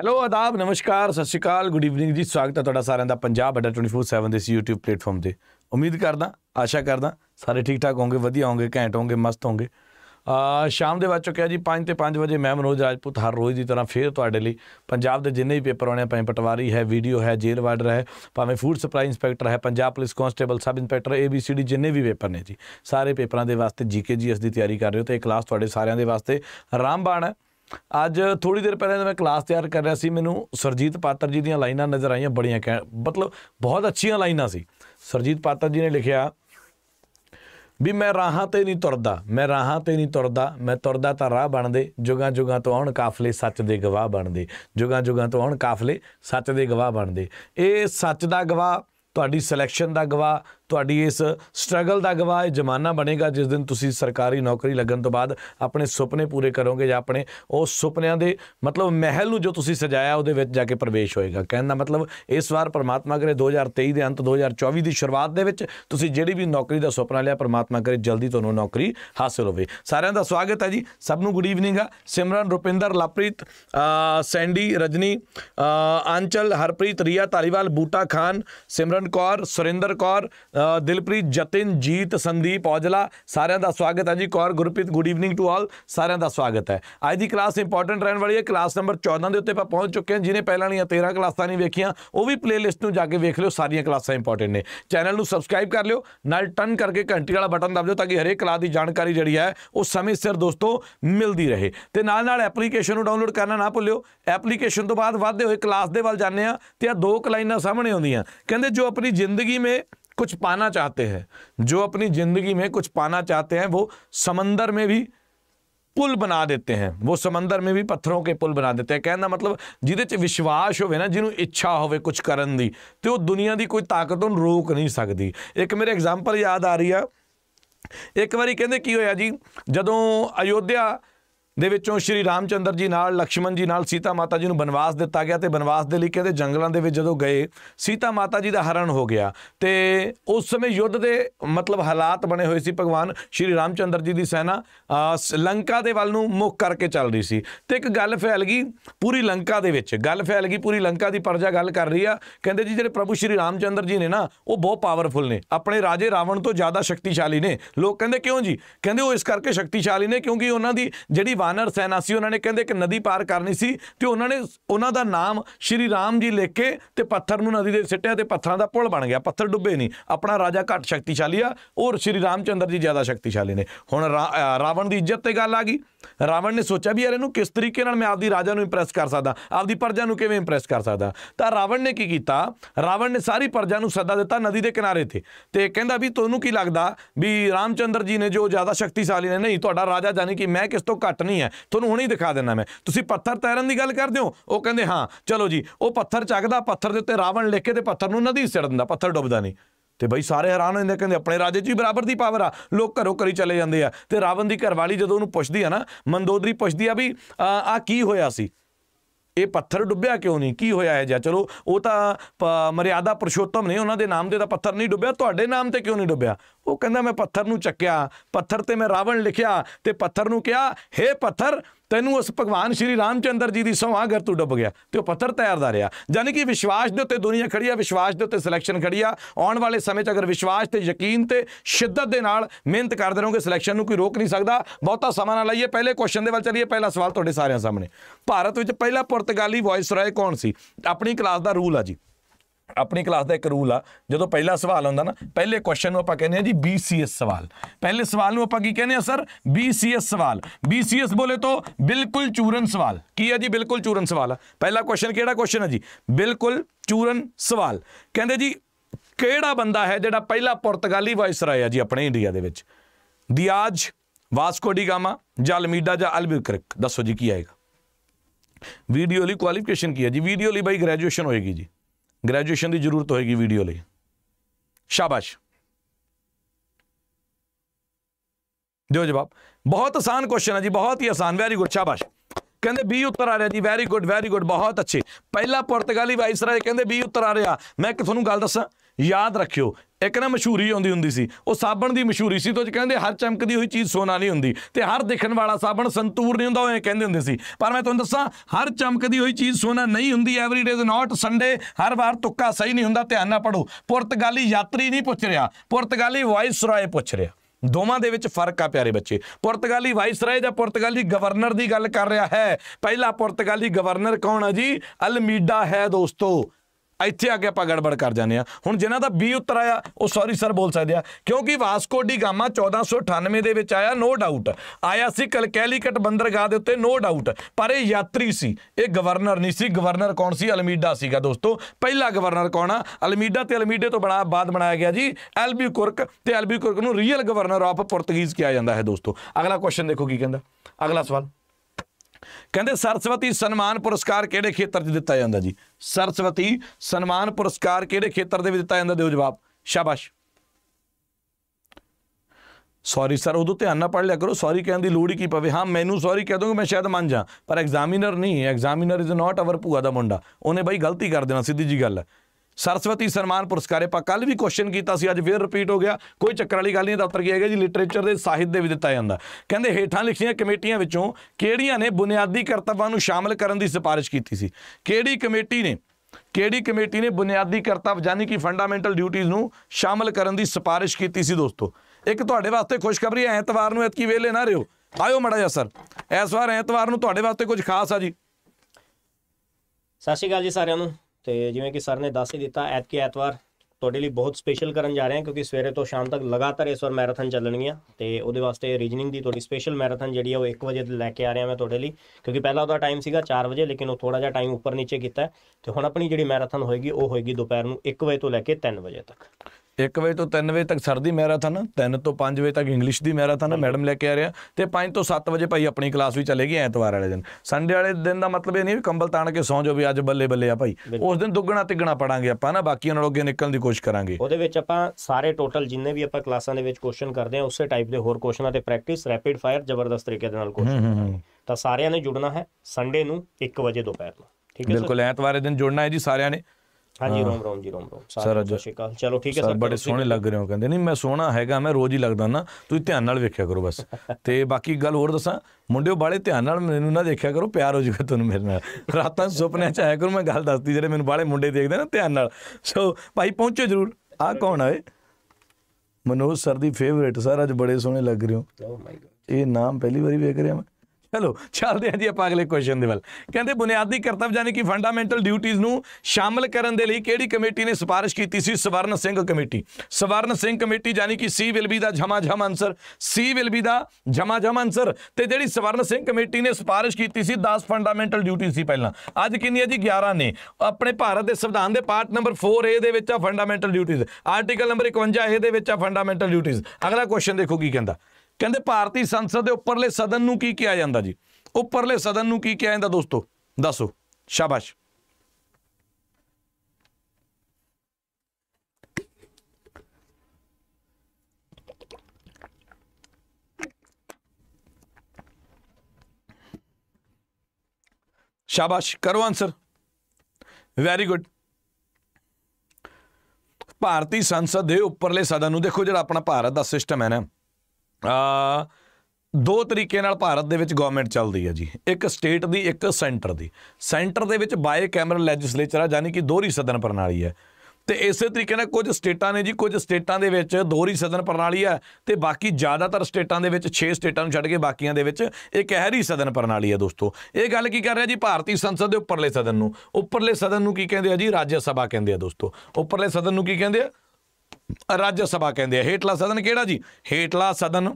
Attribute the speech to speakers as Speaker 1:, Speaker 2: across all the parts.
Speaker 1: Hello ਆਦਾਬ ਨਮਸਕਾਰ ਸਤਿ ਸ਼੍ਰੀ ਅਕਾਲ good evening ਜੀ ਸਵਾਗਤ ਹੈ ਤੁਹਾਡਾ ਸਾਰਿਆਂ ਦਾ ਪੰਜਾਬ ਅੱਡਾ 24/7 ਦੇ ਇਸ YouTube ਪਲੇਟਫਾਰਮ ਤੇ ਉਮੀਦ ਕਰਦਾ ਆਸ਼ਾ ਕਰਦਾ ਸਾਰੇ ਠੀਕ ਠਾਕ ਹੋਵੋਗੇ ਵਧੀਆ ਹੋਵੋਗੇ ਘੈਂਟ ਹੋਵੋਗੇ ਮਸਤ ਹੋਵੋਗੇ ਆ ਸ਼ਾਮ ਦੇ ਵੱਜ ਚੁੱਕਿਆ ਜੀ 5 ਤੇ 5 ਵਜੇ ਮੈਂ ਮਨੋਜ ਰਾਜਪੂਤ ਹਰ ਰੋਜ਼ ਦੀ ਤਰ੍ਹਾਂ ਫੇਰ ਤੁਹਾਡੇ ਲਈ ਪੰਜਾਬ ਦੇ ਜਿੰਨੇ ਵੀ ਪੇਪਰ ਆਉਣੇ ਭਾਵੇਂ ਪਟਵਾਰੀ ਹੈ ਵੀਡੀਓ ਹੈ ਜੇਲ੍ਹ ਵਾਰਡਰ ਹੈ ਭਾਵੇਂ ਫੂਡ ਸਪਲਾਈ ਇੰਸਪੈਕਟਰ ਹੈ Punjab police constable sub inspector ABCD ਜਿੰਨੇ ਵੀ ਪੇਪਰ ਨੇ ਜੀ ਸਾਰੇ ਪੇਪਰਾਂ ਦੇ ਵਾਸਤੇ ਜੀਕੇ ਜੀਐਸ ਦੀ ਤਿਆਰੀ ਕਰ ਰਹੇ ਹੋ ਤੇ ਇਹ ਕਲਾਸ ਤੁਹਾਡੇ ਸਾਰਿਆਂ ਦੇ ਵਾਸਤੇ ਰਾਮਬਾਣ ਹੈ ਅੱਜ ਥੋੜੀ ਦੇਰ ਪਹਿਲਾਂ ਮੈਂ ਕਲਾਸ ਤਿਆਰ ਕਰ ਰਿਹਾ ਸੀ ਮੈਨੂੰ ਸਰਜੀਤ ਪਾਤਰ ਜੀ ਦੀਆਂ ਲਾਈਨਾਂ ਨਜ਼ਰ ਆਈਆਂ ਬੜੀਆਂ ਮਤਲਬ ਬਹੁਤ ਅੱਛੀਆਂ ਲਾਈਨਾਂ ਸੀ ਸਰਜੀਤ ਪਾਤਰ ਜੀ ਨੇ ਲਿਖਿਆ ਵੀ ਮੈਂ ਰਾਹਾਂ ਤੇ ਨਹੀਂ ਤੁਰਦਾ ਮੈਂ ਰਾਹਾਂ ਤੇ ਨਹੀਂ ਤੁਰਦਾ ਮੈਂ ਤੁਰਦਾ ਤਾਂ ਰਾਹ ਬਣਦੇ ਜੁਗਾ ਜੁਗਾ ਤੋਂ ਆਉਣ ਕਾਫਲੇ ਸੱਚ ਦੇ ਗਵਾਹ ਬਣਦੇ ਜੁਗਾ ਜੁਗਾ ਤੋਂ ਆਉਣ ਕਾਫਲੇ ਸੱਚ ਦੇ ਗਵਾਹ ਬਣਦੇ ਇਹ ਸੱਚ ਦਾ ਗਵਾਹ ਤੁਹਾਡੀ ਸਿਲੈਕਸ਼ਨ ਦਾ ਗਵਾਹ ਤੁਹਾਡੀ ਇਸ ਸਟਰਗਲ ਦਾ ਗਵਾਹ ਜਮਾਨਾ ਬਣੇਗਾ ਜਿਸ ਦਿਨ ਤੁਸੀਂ ਸਰਕਾਰੀ ਨੌਕਰੀ ਲੱਗਣ ਤੋਂ ਬਾਅਦ ਆਪਣੇ ਸੁਪਨੇ ਪੂਰੇ ਕਰੋਗੇ ਜਾਂ ਆਪਣੇ ਉਹ ਸੁਪਨਿਆਂ ਦੇ ਮਤਲਬ ਮਹਿਲ ਨੂੰ ਜੋ ਤੁਸੀਂ ਸਜਾਇਆ ਉਹਦੇ ਵਿੱਚ ਜਾ ਕੇ ਪ੍ਰਵੇਸ਼ ਹੋਏਗਾ ਕਹਿਣ ਦਾ ਮਤਲਬ ਇਸ ਵਾਰ ਪਰਮਾਤਮਾ ਕਰੇ 2023 ਦੇ ਅੰਤ 2024 ਦੀ ਸ਼ੁਰੂਆਤ ਦੇ ਵਿੱਚ ਤੁਸੀਂ ਜਿਹੜੀ ਵੀ ਨੌਕਰੀ ਦਾ ਸੁਪਨਾ ਲਿਆ ਪਰਮਾਤਮਾ ਕਰੇ ਜਲਦੀ ਤੁਹਾਨੂੰ ਨੌਕਰੀ ਹਾਸਲ ਹੋਵੇ ਸਾਰਿਆਂ ਦਾ ਸਵਾਗਤ ਹੈ ਜੀ ਸਭ ਨੂੰ ਗੁੱਡ ਈਵਨਿੰਗ ਆ ਸਿਮਰਨ ਰੁਪਿੰਦਰ ਲਪ੍ਰੀਤ ਸੈਂਡੀ ਰਜਨੀ ਆਂਚਲ ਹਰਪ੍ਰੀਤ ਰੀਆ ਧਾਲੀਵਾਲ ਬੂਟਾ ਖਾਨ ਸਿਮਰਨ ਕੌਰ ਸੁਰਿੰਦਰ ਕੌਰ ਦਿਲਪ੍ਰੀਤ ਜਤਿਨ ਜੀਤ ਸੰਦੀਪ ਔਜਲਾ ਸਾਰਿਆਂ ਦਾ ਸਵਾਗਤ ਹੈ ਜੀ Kaur Gurpreet good evening to all ਸਾਰਿਆਂ ਦਾ ਸਵਾਗਤ ਹੈ ਅੱਜ ਦੀ ਕਲਾਸ ਇੰਪੋਰਟੈਂਟ ਰਹਿਣ ਵਾਲੀ ਹੈ ਕਲਾਸ ਨੰਬਰ 14 ਦੇ ਉੱਤੇ ਆਪਾਂ ਪਹੁੰਚ ਚੁੱਕੇ ਹਾਂ ਜਿਨੇ ਪਹਿਲਾਂ ਵਾਲੀਆਂ 13 ਕਲਾਸਾਂ ਨਹੀਂ ਵੇਖੀਆਂ ਉਹ ਵੀ ਪਲੇਲਿਸਟ ਨੂੰ ਜਾ ਕੇ ਵੇਖ ਲਿਓ ਸਾਰੀਆਂ ਕਲਾਸਾਂ ਇੰਪੋਰਟੈਂਟ ਨੇ ਚੈਨਲ ਨੂੰ ਸਬਸਕ੍ਰਾਈਬ ਕਰ ਲਿਓ ਨਾਲ ਟਰਨ ਕਰਕੇ ਘੰਟੀ ਵਾਲਾ ਬਟਨ ਦਬਾ ਦਿਓ ਤਾਂ ਕਿ ਹਰੇਕ ਕਲਾਸ ਦੀ ਜਾਣਕਾਰੀ ਜਿਹੜੀ ਹੈ ਉਹ ਸਮੇਂ ਸਿਰ ਦੋਸਤੋ ਮਿਲਦੀ ਰਹੇ ਤੇ ਨਾਲ ਨਾਲ ਐਪਲੀਕੇਸ਼ਨ ਨੂੰ ਡਾਊਨਲੋਡ ਕਰਨਾ ਨਾ ਭੁੱਲਿਓ ਐਪਲੀਕੇਸ਼ਨ ਤੋਂ ਬਾਅਦ ਵਾਧੇ ਹੋਏ ਕਲਾਸ ਦੇ ਵੱਲ ਜਾਂਦੇ ਆ ਤੇ ਆ ਦੋ ਕਲਾਈਨਾਂ ਸਾਹਮਣੇ ਆਉਂਦੀਆਂ ਕਹਿੰਦੇ ਜੋ ਆਪਣੀ ਜ਼ਿੰਦਗੀ ਮੇ कुछ पाना चाहते हैं जो अपनी ज़िंदगी में कुछ पाना चाहते हैं वो समंदर में भी पुल बना देते हैं वो समंदर में भी पत्थरों के पुल बना देते हैं कहना मतलब जिसे विश्वास हो ना जिन्होंने इच्छा होवे कुछ करन दी तो वो दुनिया की कोई ताकत उन्हें रोक नहीं सकती एक मेरे एग्जाम्पल याद आ रही है एक बार कहते की होया जी जदों अयोध्या ਦੇ ਵਿੱਚੋਂ ਸ਼੍ਰੀ ਰਾਮਚੰਦਰ ਜੀ ਨਾਲ ਲਕਸ਼ਮਣ ਜੀ ਨਾਲ ਸੀਤਾ ਮਾਤਾ ਜੀ ਨੂੰ ਬਨਵਾਸ ਦਿੱਤਾ ਗਿਆ ਤੇ ਬਨਵਾਸ ਦੇ ਲਈ ਕਹਿੰਦੇ ਜੰਗਲਾਂ ਦੇ ਵਿੱਚ ਜਦੋਂ ਗਏ ਸੀਤਾ ਮਾਤਾ ਜੀ ਦਾ ਹਰਣ ਹੋ ਗਿਆ ਤੇ ਉਸ ਸਮੇਂ ਯੁੱਧ ਦੇ ਮਤਲਬ ਹਾਲਾਤ ਬਣੇ ਹੋਏ ਸੀ ਭਗਵਾਨ ਸ਼੍ਰੀ ਰਾਮਚੰਦਰ ਜੀ ਦੀ ਸੈਨਾ ਲੰਕਾ ਦੇ ਵੱਲ ਨੂੰ ਮੁੱਖ ਕਰਕੇ ਚੱਲ ਰਹੀ ਸੀ ਤੇ ਇੱਕ ਗੱਲ ਫੈਲ ਗਈ ਪੂਰੀ ਲੰਕਾ ਦੇ ਵਿੱਚ ਗੱਲ ਫੈਲ ਗਈ ਪੂਰੀ ਲੰਕਾ ਦੀ ਪਰਜਾ ਗੱਲ ਕਰ ਰਹੀ ਆ ਕਹਿੰਦੇ ਜੀ ਜਿਹੜੇ ਪ੍ਰਭੂ ਸ਼੍ਰੀ ਰਾਮਚੰਦਰ ਜੀ ਨੇ ਨਾ ਉਹ ਬਹੁਤ ਪਾਵਰਫੁਲ ਨੇ ਆਪਣੇ ਰਾਜੇ ਰਾਵਣ ਤੋਂ ਜ਼ਿਆਦਾ ਸ਼ਕਤੀਸ਼ਾਲੀ ਨੇ ਲੋਕ ਕਹਿੰਦੇ ਕਿਉਂ ਜੀ ਕਹਿੰਦੇ ਉਹ ਇਸ ਕਰਕੇ ਸ਼ਕਤੀਸ਼ਾਲੀ ਨੇ ਕਿਉਂਕਿ ਉਹਨਾਂ ਦੀ ਜਿਹੜੀ ਵਾਨਰ ਸੈਨਾ ਸੀ ਉਹਨਾਂ ਨੇ ਕਹਿੰਦੇ ਕਿ ਨਦੀ ਪਾਰ ਕਰਨੀ ਸੀ ਤੇ ਉਹਨਾਂ ਨੇ ਉਹਨਾਂ ਦਾ ਨਾਮ ਸ਼੍ਰੀ ਰਾਮ ਜੀ ਲਿਖ ਕੇ ਤੇ ਪੱਥਰ ਨੂੰ ਨਦੀ ਦੇ ਸਿੱਟਿਆ ਤੇ ਪੱਥਰਾਂ ਦਾ ਪੁਲ ਬਣ ਗਿਆ ਪੱਥਰ ਡੁੱਬੇ ਨਹੀਂ ਆਪਣਾ ਰਾਜਾ ਘੱਟ ਸ਼ਕਤੀਸ਼ਾਲੀ ਆ ਔਰ ਸ਼੍ਰੀ ਰਾਮਚੰਦਰ ਜੀ ਜ਼ਿਆਦਾ ਸ਼ਕਤੀਸ਼ਾਲੀ ਨੇ ਹੁਣ ਰਾਵਣ ਦੀ ਇੱਜ਼ਤ ਤੇ ਗੱਲ ਆ ਗਈ ਰਾਵਣ ਨੇ ਸੋਚਿਆ ਵੀ ਯਾਰ ਇਹਨੂੰ ਕਿਸ ਤਰੀਕੇ ਨਾਲ ਮੈਂ ਆਪਦੀ ਰਾਜਾ ਨੂੰ ਇੰਪ੍ਰੈਸ ਕਰ ਸਕਦਾ ਆਪਦੀ ਪਰਜਾ ਨੂੰ ਕਿਵੇਂ ਇੰਪ੍ਰੈਸ ਕਰ ਸਕਦਾ ਤਾਂ ਰਾਵਣ ਨੇ ਕੀ ਕੀਤਾ ਰਾਵਣ ਨੇ ਸਾਰੀ ਪਰਜਾ ਨੂੰ ਸੱਦਾ ਦਿੱਤਾ ਨਦੀ ਦੇ ਕਿਨਾਰੇ ਤੇ ਤੇ ਕਹਿੰਦਾ ਵੀ ਤੁਹਾਨੂੰ ਕੀ ਲੱਗਦਾ ਵੀ ਰਾਮਚੰਦਰ ਜੀ ਨੇ ਜੋ ਜ਼ਿਆਦਾ ਸ਼ਕਤੀਸ਼ਾਲੀ ਨੇ ਨਹੀਂ ਤੁਹਾਡਾ ਰਾਜਾ ਜਾਨੀ ਕਿ ਮੈਂ ਕਿਸ ਤੋਂ ਘੱਟ ਨਹੀਂ ਹੀ ਹੈ ਤੁਹਾਨੂੰ ਹੁਣੇ ਹੀ ਦਿਖਾ ਦਿੰਦਾ ਮੈਂ ਤੁਸੀਂ ਪੱਥਰ ਤੈਰਨ ਦੀ ਗੱਲ ਕਰਦੇ ਹੋ ਉਹ ਕਹਿੰਦੇ ਹਾਂ ਚਲੋ ਜੀ ਉਹ ਪੱਥਰ ਚੱਕਦਾ ਪੱਥਰ ਦੇ ਉੱਤੇ ਰਾਵਣ ਲਿਖ ਕੇ ਤੇ ਪੱਥਰ ਨੂੰ ਨਦੀ ਸਿੜ ਦਿੰਦਾ ਪੱਥਰ ਡੁੱਬਦਾ ਨਹੀਂ ਤੇ ਬਈ ਸਾਰੇ ਹੈਰਾਨ ਹੋ ਜਾਂਦੇ ਕਹਿੰਦੇ ਆਪਣੇ ਰਾਜੇ 'ਚ ਵੀ ਬਰਾਬਰ ਦੀ ਪਾਵਰ ਆ ਲੋਕ ਘਰੋਂ ਘਰੀ ਚਲੇ ਜਾਂਦੇ ਆ ਤੇ ਰਾਵਣ ਦੀ ਘਰਵਾਲੀ ਜਦੋਂ ਉਹਨੂੰ ਪੁੱਛਦੀ ਆ ਨਾ ਮੰਦੋਦਰੀ ਪੁੱਛਦੀ ਆ ਵੀ ਆ ਕੀ ਹੋਇਆ ਸੀ ਇਹ ਪੱਥਰ ਡੁੱਬਿਆ ਕਿਉਂ ਨਹੀਂ ਕੀ ਹੋਇਆ ਹੈ ਜਾਂ ਚਲੋ ਉਹ ਤਾਂ ਮਰਿਆਦਾ ਪ੍ਰਸ਼ੋਤਮ ਨੇ ਉਹਨਾਂ ਦੇ ਨਾਮ ਤੇ ਤਾਂ ਪੱਥਰ ਨਹੀਂ ਡੁੱਬਿਆ ਤੁਹਾਡੇ ਨਾਮ ਤੇ ਕਿਉਂ ਨਹੀਂ ਡੁੱਬਿਆ ਉਹ ਕਹਿੰਦਾ ਮੈਂ ਪੱਥਰ ਨੂੰ ਚੱਕਿਆ ਪੱਥਰ ਤੇ ਮੈਂ ਰਾਵਣ ਲਿਖਿਆ ਤੇ ਪੱਥਰ ਨੂੰ ਕਿਹਾ हे ਪੱਥਰ ਤੈਨੂੰ ਉਸ ਭਗਵਾਨ ਸ਼੍ਰੀ ਰਾਮਚੰਦਰ ਜੀ ਦੀ ਸੋਹਾਂ ਅਗਰ ਤੂੰ ਡੁੱਬ ਗਿਆ ਤੇ ਉਹ ਪੱਥਰ ਤਿਆਰਦਾ ਰਿਹਾ ਯਾਨੀ ਕਿ ਵਿਸ਼ਵਾਸ ਦੇ ਉੱਤੇ ਦੁਨੀਆ ਖੜੀ ਆ ਵਿਸ਼ਵਾਸ ਦੇ ਉੱਤੇ ਸਿਲੈਕਸ਼ਨ ਖੜੀ ਆ ਆਉਣ ਵਾਲੇ ਸਮੇਂ 'ਚ ਅਗਰ ਵਿਸ਼ਵਾਸ ਤੇ ਯਕੀਨ ਤੇ ਸ਼ਿੱਦਤ ਦੇ ਨਾਲ ਮਿਹਨਤ ਕਰਦੇ ਰਹੋਗੇ ਸਿਲੈਕਸ਼ਨ ਨੂੰ ਕੋਈ ਰੋਕ ਨਹੀਂ ਸਕਦਾ ਬਹੁਤਾ ਸਮਾਂ ਨਾ ਲਾਈਏ ਪਹਿਲੇ ਕੁਐਸਚਨ ਦੇ ਵੱਲ ਚਲੀਏ ਪਹਿਲਾ ਸਵਾਲ ਤੁਹਾਡੇ ਸਾਰਿਆਂ ਸਾਹਮਣੇ ਭਾਰਤ ਵਿੱਚ ਪਹਿਲਾ ਪੁਰਤਗਾਲੀ ਵਾਇਸ ਰਾਏ ਕੌਣ ਸੀ ਆਪਣੀ ਕਲਾਸ ਦਾ ਰੂਲ ਆ ਜੀ ਆਪਣੀ ਕਲਾਸ ਦਾ ਇੱਕ ਰੂਲ ਆ ਜਦੋਂ ਪਹਿਲਾ ਸਵਾਲ ਆਉਂਦਾ ਨਾ ਪਹਿਲੇ ਕੁਐਸਚਨ ਨੂੰ ਆਪਾਂ ਕਹਿੰਦੇ ਆ ਜੀ BCS ਸਵਾਲ ਪਹਿਲੇ ਸਵਾਲ ਨੂੰ ਆਪਾਂ ਕੀ ਕਹਿੰਦੇ ਆ ਸਰ BCS ਸਵਾਲ BCS ਬੋਲੇ ਤੋਂ ਬਿਲਕੁਲ ਚੂਰਨ ਸਵਾਲ ਕੀ ਆ ਜੀ ਬਿਲਕੁਲ ਚੂਰਨ ਸਵਾਲ ਆ ਪਹਿਲਾ ਕੁਐਸਚਨ ਕਿਹੜਾ ਕੁਐਸਚਨ ਆ ਜੀ ਬਿਲਕੁਲ ਚੂਰਨ ਸਵਾਲ ਕਹਿੰਦੇ ਜੀ ਕਿਹੜਾ ਬੰਦਾ ਹੈ ਜਿਹੜਾ ਪਹਿਲਾ ਪੁਰਤਗਾਲੀ ਵਾਇਸਰਾਏ ਆ ਜੀ ਆਪਣੇ ਇੰਡੀਆ ਦੇ ਵਿੱਚ ਦਿਆਜ ਵਾਸਕੋ ਡੀ ਗਾਮਾ ਜਾਂ ਅਲਮੀਡਾ ਜਾਂ ਅਲਬਿਕਰਕ ਦੱਸੋ ਜੀ ਕੀ ਆਏਗਾ ਵੀਡੀਓ ਲਈ ਕੁਆਲੀਫਿਕੇਸ਼ਨ ਕੀ ਹੈ ਜੀ ਵੀਡੀਓ ਲਈ ਬਾਈ ਗ੍ਰੈਜੂਏਸ਼ਨ ਹੋਏਗੀ ਜੀ ਗ੍ਰੈਜੂਏਸ਼ਨ ਦੀ ਜ਼ਰੂਰਤ ਹੋਏਗੀ ਵੀਡੀਓ ਲਈ ਸ਼ਾਬਾਸ਼ ਦਿਓ ਜਵਾਬ ਬਹੁਤ ਆਸਾਨ ਕੁਐਸਚਨ ਹੈ ਜੀ ਬਹੁਤ ਹੀ ਆਸਾਨ ਵੈਰੀ ਗੁੱਡ ਸ਼ਾਬਾਸ਼ ਕਹਿੰਦੇ ਬੀ ਉੱਤਰ ਆ ਰਿਹਾ ਜੀ ਵੈਰੀ ਗੁੱਡ ਵੈਰੀ ਗੁੱਡ ਬਹੁਤ ਅੱਛੇ ਪਹਿਲਾ ਪੁਰਤਗਾਲੀ ਵਾਇਸਰਾਏ ਕਹਿੰਦੇ ਬੀ ਉੱਤਰ ਆ ਰਿਹਾ ਮੈਂ ਇੱਕ ਤੁਹਾਨੂੰ ਗੱਲ ਦੱਸਾਂ ਯਾਦ ਰੱਖਿਓ ਇੱਕ ਨਾ ਮਸ਼ਹੂਰੀ ਆਉਂਦੀ ਹੁੰਦੀ ਸੀ ਉਹ ਸਾਬਣ ਦੀ ਮਸ਼ਹੂਰੀ ਸੀ ਤੋਂ ਕਹਿੰਦੇ ਹਰ ਚਮਕਦੀ ਹੋਈ ਚੀਜ਼ ਸੋਨਾ ਨਹੀਂ ਹੁੰਦੀ ਤੇ ਹਰ ਦੇਖਣ ਵਾਲਾ ਸਾਬਣ ਸੰਤੂਰ ਨਹੀਂ ਹੁੰਦਾ ਉਹ ਇਹ ਕਹਿੰਦੇ ਹੁੰਦੇ ਸੀ ਪਰ ਮੈਂ ਤੁਹਾਨੂੰ ਦੱਸਾਂ ਹਰ ਚਮਕਦੀ ਹੋਈ ਚੀਜ਼ ਸੋਨਾ ਨਹੀਂ ਹੁੰਦੀ every day is not Sunday ਹਰ ਵਾਰ ਤੁੱਕਾ ਸਹੀ ਨਹੀਂ ਹੁੰਦਾ ਧਿਆਨ ਨਾਲ ਪੜੋ ਪੁਰਤਗਾਲੀ ਯਾਤਰੀ ਨਹੀਂ ਪੁੱਛ ਰਿਹਾ ਪੁਰਤਗਾਲੀ ਵਾਇਸ ਰਾਏ ਪੁੱਛ ਰਿਹਾ ਦੋਵਾਂ ਦੇ ਵਿੱਚ ਫਰਕ ਆ ਪਿਆਰੇ ਬੱਚੇ ਪੁਰਤਗਾਲੀ ਵਾਇਸਰਾਏ ਜਾਂ ਪੁਰਤਗਾਲੀ ਗਵਰਨਰ ਦੀ ਗੱਲ ਕਰ ਰਿਹਾ ਹੈ ਪਹਿਲਾ ਪੁਰਤਗਾਲੀ ਗਵਰਨਰ ਕੌਣ ਆ ਜੀ ਅਲਮੀਡਾ ਹੈ ਦੋਸਤੋ ਇੱਥੇ ਆ ਕੇ ਆਪਾਂ ਗੜਬੜ ਕਰ ਜਾਂਦੇ ਆ ਹੁਣ ਜਿਨ੍ਹਾਂ ਦਾ ਬੀ ਉੱਤਰ ਆਇਆ ਉਹ ਸੌਰੀ ਸਰ ਬੋਲ ਸਕਦੇ ਆ ਕਿਉਂਕਿ ਵਾਸਕੋ ਡੀ ਗਾਮਾ 1498 ਦੇ ਵਿੱਚ ਆਇਆ ਨੋ ਡਾਊਟ ਆਇਆ ਸੀ ਕਲਕੈਲੀਕਟ ਬੰਦਰਗਾਹ ਦੇ ਉੱਤੇ ਨੋ ਡਾਊਟ ਪਰ ਇਹ ਯਾਤਰੀ ਸੀ ਇਹ ਗਵਰਨਰ ਨਹੀਂ ਸੀ ਗਵਰਨਰ ਕੌਣ ਸੀ ਅਲਮੀਡਾ ਸੀਗਾ ਦੋਸਤੋ ਪਹਿਲਾ ਗਵਰਨਰ ਕੌਣ ਆ ਅਲਮੀਡਾ ਤੇ ਅਲਮੀਡੇ ਤੋਂ ਬਣਾ ਬਾਅਦ ਬਣਾਇਆ ਗਿਆ ਜੀ ਐਲਬੀ ਕੁਰਕ ਤੇ ਐਲਬੀ ਕੁਰਕ ਨੂੰ ਰੀਅਲ ਗਵਰਨਰ ਆਫ ਪੁਰਤਗੀਜ਼ ਕਿਹਾ ਜਾਂਦਾ ਹੈ ਦੋਸਤੋ ਅਗਲਾ ਕੁਐਸਚਨ ਦੇਖੋ ਕੀ ਕਹਿੰਦਾ ਅਗਲਾ ਸਵਾਲ ਕਹਿੰਦੇ ਸਰਸਵਤੀ ਸਨਮਾਨ ਪੁਰਸਕਾਰ ਕਿਹੜੇ ਖੇਤਰ 'ਚ ਦਿੱਤਾ ਜਾਂਦਾ ਜੀ ਸਰਸਵਤੀ ਸਨਮਾਨ ਪੁਰਸਕਾਰ ਕਿਹੜੇ ਖੇਤਰ ਦੇ ਵਿੱਚ ਦਿੱਤਾ ਜਾਂਦਾ ਦਿਓ ਜਵਾਬ ਸ਼ਾਬਾਸ਼ ਸੌਰੀ ਸਰ ਉਹਦੋਂ ਧਿਆਨ ਨਾਲ ਪੜ ਲਿਆ ਕਰੋ ਸੌਰੀ ਕਹਿਣ ਦੀ ਲੋੜ ਹੀ ਕੀ ਪਵੇ ਹਾਂ ਮੈਨੂੰ ਸੌਰੀ ਕਹਿ ਦੋਗੇ ਮੈਂ ਸ਼ਾਇਦ ਮੰਨ ਜਾ ਪਰ ਐਗਜ਼ਾਮੀਨਰ ਨਹੀਂ ਐਗਜ਼ਾਮੀਨਰ ਇਜ਼ ਨਾਟ ਆਵਰ ਭੂਆ ਦਾ ਮੁੰਡਾ ਉਹਨੇ ਬਾਈ ਗਲਤੀ ਕਰ ਦੇਣਾ ਸਿੱਧੀ ਜੀ ਗੱਲ ਸਰਸਵਤੀ ਸਨਮਾਨ ਪੁਰਸਕਾਰ ਇਹ ਪਾ ਕੱਲ ਵੀ ਕੁਐਸਚਨ ਕੀਤਾ ਸੀ ਅੱਜ ਫੇਰ ਰਿਪੀਟ ਹੋ ਗਿਆ ਕੋਈ ਚੱਕਰ ਵਾਲੀ ਗੱਲ ਨਹੀਂ ਦਫ਼ਤਰ ਕੀ ਹੈਗਾ ਜੀ ਲਿਟਰੇਚਰ ਦੇ ਸਾਹਿਤ ਦੇ ਵੀ ਦਿੱਤਾ ਜਾਂਦਾ ਕਹਿੰਦੇ ਹੇਠਾਂ ਲਿਖੀਆਂ ਕਮੇਟੀਆਂ ਵਿੱਚੋਂ ਕਿਹੜੀਆਂ ਨੇ ਬੁਨਿਆਦੀ ਕਰਤੱਵਾਂ ਨੂੰ ਸ਼ਾਮਲ ਕਰਨ ਦੀ ਸਿਫਾਰਿਸ਼ ਕੀਤੀ ਸੀ ਕਿਹੜੀ ਕਮੇਟੀ ਨੇ ਕਿਹੜੀ ਕਮੇਟੀ ਨੇ ਬੁਨਿਆਦੀ ਕਰਤੱਵ ਯਾਨੀ ਕਿ ਫੰਡਾਮੈਂਟਲ ਡਿਊਟੀਆਂ ਨੂੰ ਸ਼ਾਮਲ ਕਰਨ ਦੀ ਸਿਫਾਰਿਸ਼ ਕੀਤੀ ਸੀ ਦੋਸਤੋ ਇੱਕ ਤੁਹਾਡੇ ਵਾਸਤੇ ਖੁਸ਼ਖਬਰੀ ਐਤਵਾਰ ਨੂੰ ਐਤਕੀ ਵੇਲੇ ਨਾ ਰਿਓ ਆਇਓ ਮੜਾ ਜਾ ਸਰ ਇਸ ਵਾਰ ਐਤਵਾਰ ਨੂੰ ਤੁਹਾਡੇ ਵਾਸਤੇ ਕੁਝ ਖਾਸ ਆ ਜੀ ਸਤਿ ਸ਼੍ਰੀ ਅਕਾਲ ਜੀ ਸਾਰਿਆਂ ਨੂੰ ਤੇ ਜਿਵੇਂ ਕਿ ਸਰ ਨੇ ਦੱਸ ਹੀ ਦਿੱਤਾ ਐਤਕੀ ਐਤਵਾਰ ਤੁਹਾਡੇ ਲਈ ਬਹੁਤ ਸਪੈਸ਼ਲ ਕਰਨ ਜਾ ਰਹੇ ਹਾਂ ਕਿਉਂਕਿ ਸਵੇਰੇ ਤੋਂ ਸ਼ਾਮ ਤੱਕ ਲਗਾਤਾਰ ਇਸ ਵਾਰ ਮੈਰਾਥਨ ਚੱਲਣਗੀਆਂ ਤੇ ਉਹਦੇ ਵਾਸਤੇ ਰੀਜਨਿੰਗ ਦੀ ਤੁਹਾਡੀ ਸਪੈਸ਼ਲ ਮੈਰਾਥਨ ਜਿਹੜੀ ਆ ਉਹ 1 ਵਜੇ ਲੈ ਕੇ ਆ ਰਿਹਾ ਮੈਂ ਤੁਹਾਡੇ ਲਈ ਕਿਉਂਕਿ ਪਹਿਲਾਂ ਉਹਦਾ ਟਾਈਮ ਸੀਗਾ 4 ਵਜੇ ਲੇਕਿਨ ਉਹ ਥੋੜਾ ਜਿਹਾ ਟਾਈਮ ਉੱਪਰ ਨੀਚੇ ਕੀਤਾ ਤੇ ਹੁਣ ਆਪਣੀ ਜਿਹੜੀ ਮੈਰਾਥਨ ਹੋਏਗੀ ਉਹ ਹੋਏਗੀ ਦੁਪਹਿਰ ਨੂੰ 1 ਵਜੇ ਤੋਂ ਲੈ ਕੇ 3 ਵਜੇ ਤੱਕ 1 ਵਜੇ ਤੋਂ 3 ਵਜੇ ਤੱਕ ਸਰਦੀ ਮੈਰਾਥਨ 3 ਤੋਂ 5 ਵਜੇ ਤੱਕ ਇੰਗਲਿਸ਼ ਦੀ ਮੈਰਾਥਨ ਮੈਡਮ ਲੈ ਕੇ ਆ ਰਿਹਾ ਤੇ 5 ਤੋਂ 7 ਵਜੇ ਭਾਈ ਆਪਣੀ ਕਲਾਸ ਵੀ ਚੱਲੇਗੀ ਐਤਵਾਰ ਵਾਲੇ ਦਿਨ ਸੰਡੇ ਵਾਲੇ ਦਿਨ ਦਾ ਮਤਲਬ ਇਹ ਨਹੀਂ ਵੀ ਕੰਬਲ ਤਾਣ ਕੇ ਸੌਂ ਜਾਓ ਵੀ ਅੱਜ ਬੱਲੇ ਬੱਲੇ ਆ ਭਾਈ ਉਸ ਦਿਨ ਦੁੱਗਣਾ ਤਿੱਗਣਾ ਪੜਾਂਗੇ ਆਪਾਂ ਨਾ ਬਾਕੀਆਂ ਨਾਲੋਂ ਅੱਗੇ ਨਿਕਲਣ ਦੀ ਕੋਸ਼ਿਸ਼ ਕਰਾਂਗੇ ਉਹਦੇ ਵਿੱਚ ਆਪਾਂ ਸਾਰੇ ਟੋਟਲ ਜਿੰਨੇ ਵੀ ਆਪਾਂ ਕਲਾਸਾਂ ਦੇ ਵਿੱਚ ਕੁਐਸਚਨ ਕਰਦੇ ਆ ਉਸੇ ਟਾਈਪ ਦੇ ਹੋਰ ਕੁਐਸਚਨਾਂ ਤੇ ਪ੍ਰੈਕਟਿਸ ਰੈਪਿਡ ਫਾਇਰ ਜ਼ਬਰਦਸਤ ਤਰੀਕੇ ਦੇ ਨਾਲ ਕੁਐਸਚਨ ਕਰਾਂਗੇ ਤਾਂ ਸਾਰਿਆਂ ਨੇ ਜੁੜਨਾ ਹੈ ਸੰਡੇ ਨੂੰ 1 ਵਜੇ ਦੁਪਹਿਰ ਨੂੰ ਠੀਕ ਹੈ ਬਿਲਕੁਲ ਐਤਵਾਰ ਦੇ ਦਿਨ ਜੁੜਨਾ ਹੈ ਜੀ ਸਾਰਿਆਂ ਨੇ ਹਾਂਜੀ ਰੋਮ ਰੋਮ ਜੀ ਰੋਮ ਰੋਮ ਸਰ ਸਤਿ ਸ਼ਿਕਾ ਚਲੋ ਠੀਕ ਹੈ ਸਰ ਬੜੇ ਸੋਹਣੇ ਲੱਗ ਰਹੇ ਹੋ ਕਹਿੰਦੇ ਨਹੀਂ ਮੈਂ ਸੋਹਣਾ ਹੈਗਾ ਮੈਂ ਰੋਜ਼ ਹੀ ਲੱਗਦਾ ਨਾ ਤੁਸੀਂ ਧਿਆਨ ਨਾਲ ਵੇਖਿਆ ਕਰੋ ਬਸ ਤੇ ਬਾਕੀ ਗੱਲ ਹੋਰ ਦੱਸਾਂ ਮੁੰਡਿਓ ਬਾਲੇ ਧਿਆਨ ਨਾਲ ਮੈਨੂੰ ਨਾ ਦੇਖਿਆ ਕਰੋ ਪਿਆਰ ਹੋ ਜੂਗਾ ਤੁਹਾਨੂੰ ਮੇਰੇ ਨਾਲ ਰਾਤਾਂ ਸੁਪਨਿਆਂ ਚ ਆਇਆ ਕਰੋ ਮੈਂ ਗੱਲ ਦੱਸਦੀ ਜਿਹੜੇ ਮੈਨੂੰ ਬਾਲੇ ਮੁੰਡੇ ਦੇਖਦੇ ਨਾ ਧਿਆਨ ਨਾਲ ਸੋ ਭਾਈ ਪਹੁੰਚੋ ਜਰੂਰ ਆ ਕੌਣ ਆਏ ਮਨੋਜ ਸਰ ਦੀ ਫੇਵਰੇਟ ਸਰ ਅੱਜ ਬੜੇ ਸੋਹਣੇ ਲੱਗ ਰਹੇ ਹੋ ਓ ਮਾਈ ਗੋਡ ਇਹ ਨਾਮ ਪਹਿਲੀ ਵਾਰੀ ਵੇਖ ਰਿਹਾ ਮੈਂ ਚਲੋ ਚੱਲਦੇ ਹਾਂ ਜੀ ਆਪਾਂ ਅਗਲੇ ਕੁਐਸਚਨ ਦੇ ਵੱਲ ਕਹਿੰਦੇ ਬੁਨਿਆਦੀ ਕਰਤੱਵ ਯਾਨੀ ਕਿ ਫੰਡਾਮੈਂਟਲ ਡਿਊਟੀਆਂ ਨੂੰ ਸ਼ਾਮਲ ਕਰਨ ਦੇ ਲਈ ਕਿਹੜੀ ਕਮੇਟੀ ਨੇ ਸਿਫਾਰਿਸ਼ ਕੀਤੀ ਸੀ ਸਵਰਨ ਸਿੰਘ ਕਮੇਟੀ ਸਵਰਨ ਸਿੰਘ ਕਮੇਟੀ ਯਾਨੀ ਕਿ ਸੀ ਵਿਲ ਬੀ ਦਾ ਜਮਾ ਜਮ answer C will be the ਜਮਾ ਜਮ ਆਨਸਰ ਤੇ ਜਿਹੜੀ ਸਵਰਨ ਸਿੰਘ ਕਮੇਟੀ ਨੇ ਸਿਫਾਰਿਸ਼ ਕੀਤੀ ਸੀ 10 ਫੰਡਾਮੈਂਟਲ ਡਿਊਟੀ ਸੀ ਪਹਿਲਾਂ ਅੱਜ ਕਿੰਨੀਆਂ ਜੀ 11 ਨੇ ਆਪਣੇ ਭਾਰਤ ਦੇ ਸੰਵਿਧਾਨ ਦੇ ਪਾਰਟ ਨੰਬਰ 4A ਦੇ ਵਿੱਚ ਆ ਫੰਡਾਮੈਂਟਲ ਡਿਊਟੀਆਂ ਆਰਟੀਕਲ ਨੰਬਰ 51A ਦੇ ਵਿੱਚ ਆ ਫੰਡਾਮੈਂਟਲ ਡਿਊਟੀਆਂ ਅਗਲਾ ਕੁਐਸਚਨ ਦੇਖੋ ਕੀ ਕਹਿੰਦਾ ਕਹਿੰਦੇ ਭਾਰਤੀ ਸੰਸਦ ਦੇ ਉੱਪਰਲੇ ਸਦਨ ਨੂੰ ਕੀ ਕਿਹਾ ਜਾਂਦਾ ਜੀ ਉੱਪਰਲੇ ਸਦਨ ਨੂੰ ਕੀ ਕਿਹਾ ਜਾਂਦਾ ਦੋਸਤੋ ਦੱਸੋ ਸ਼ਾਬਾਸ਼ ਸ਼ਾਬਾਸ਼ ਕਰੋ ਆਨਸਰ ਵੈਰੀ ਗੁੱਡ ਭਾਰਤੀ ਸੰਸਦ ਦੇ ਉੱਪਰਲੇ ਸਦਨ ਨੂੰ ਦੇਖੋ ਜਿਹੜਾ ਆਪਣਾ ਭਾਰਤ ਦਾ ਸਿਸਟਮ ਹੈ ਨਾ ਆ ਦੋ ਤਰੀਕੇ ਨਾਲ ਭਾਰਤ ਦੇ ਵਿੱਚ ਗਵਰਨਮੈਂਟ ਚੱਲਦੀ ਹੈ ਜੀ ਇੱਕ ਸਟੇਟ ਦੀ ਇੱਕ ਸੈਂਟਰ ਦੀ ਸੈਂਟਰ ਦੇ ਵਿੱਚ ਬਾਏ ਕੈਮਰਲ ਲੈਜਿਸਲੇਚਰ ਆ ਯਾਨੀ ਕਿ ਦੋਹਰੀ ਸਦਨ ਪ੍ਰਣਾਲੀ ਹੈ ਤੇ ਇਸੇ ਤਰੀਕੇ ਨਾਲ ਕੁਝ ਸਟੇਟਾਂ ਨੇ ਜੀ ਕੁਝ ਸਟੇਟਾਂ ਦੇ ਵਿੱਚ ਦੋਹਰੀ ਸਦਨ ਪ੍ਰਣਾਲੀ ਹੈ ਤੇ ਬਾਕੀ ਜ਼ਿਆਦਾਤਰ ਸਟੇਟਾਂ ਦੇ ਵਿੱਚ 6 ਸਟੇਟਾਂ ਨੂੰ ਛੱਡ ਕੇ ਬਾਕੀਆਂ ਦੇ ਵਿੱਚ ਇੱਕ ਹੈਰੀ ਸਦਨ ਪ੍ਰਣਾਲੀ ਹੈ ਦੋਸਤੋ ਇਹ ਗੱਲ ਕੀ ਕਰ ਰਿਹਾ ਜੀ ਭਾਰਤੀ ਸੰਸਦ ਦੇ ਉੱਪਰਲੇ ਸਦਨ ਨੂੰ ਉੱਪਰਲੇ ਸਦਨ ਨੂੰ ਕੀ ਕਹਿੰਦੇ ਆ ਜੀ ਰਾਜ ਸਭਾ ਕਹਿੰਦੇ ਆ ਦੋਸਤੋ ਉੱਪਰਲੇ ਸਦਨ ਨੂੰ ਕੀ ਕਹਿੰਦੇ ਆ ਰਾਜ ਸਭਾ ਕਹਿੰਦੇ ਆ ਹੇਟਲਾ ਸਦਨ ਕਿਹੜਾ ਜੀ ਹੇਟਲਾ ਸਦਨ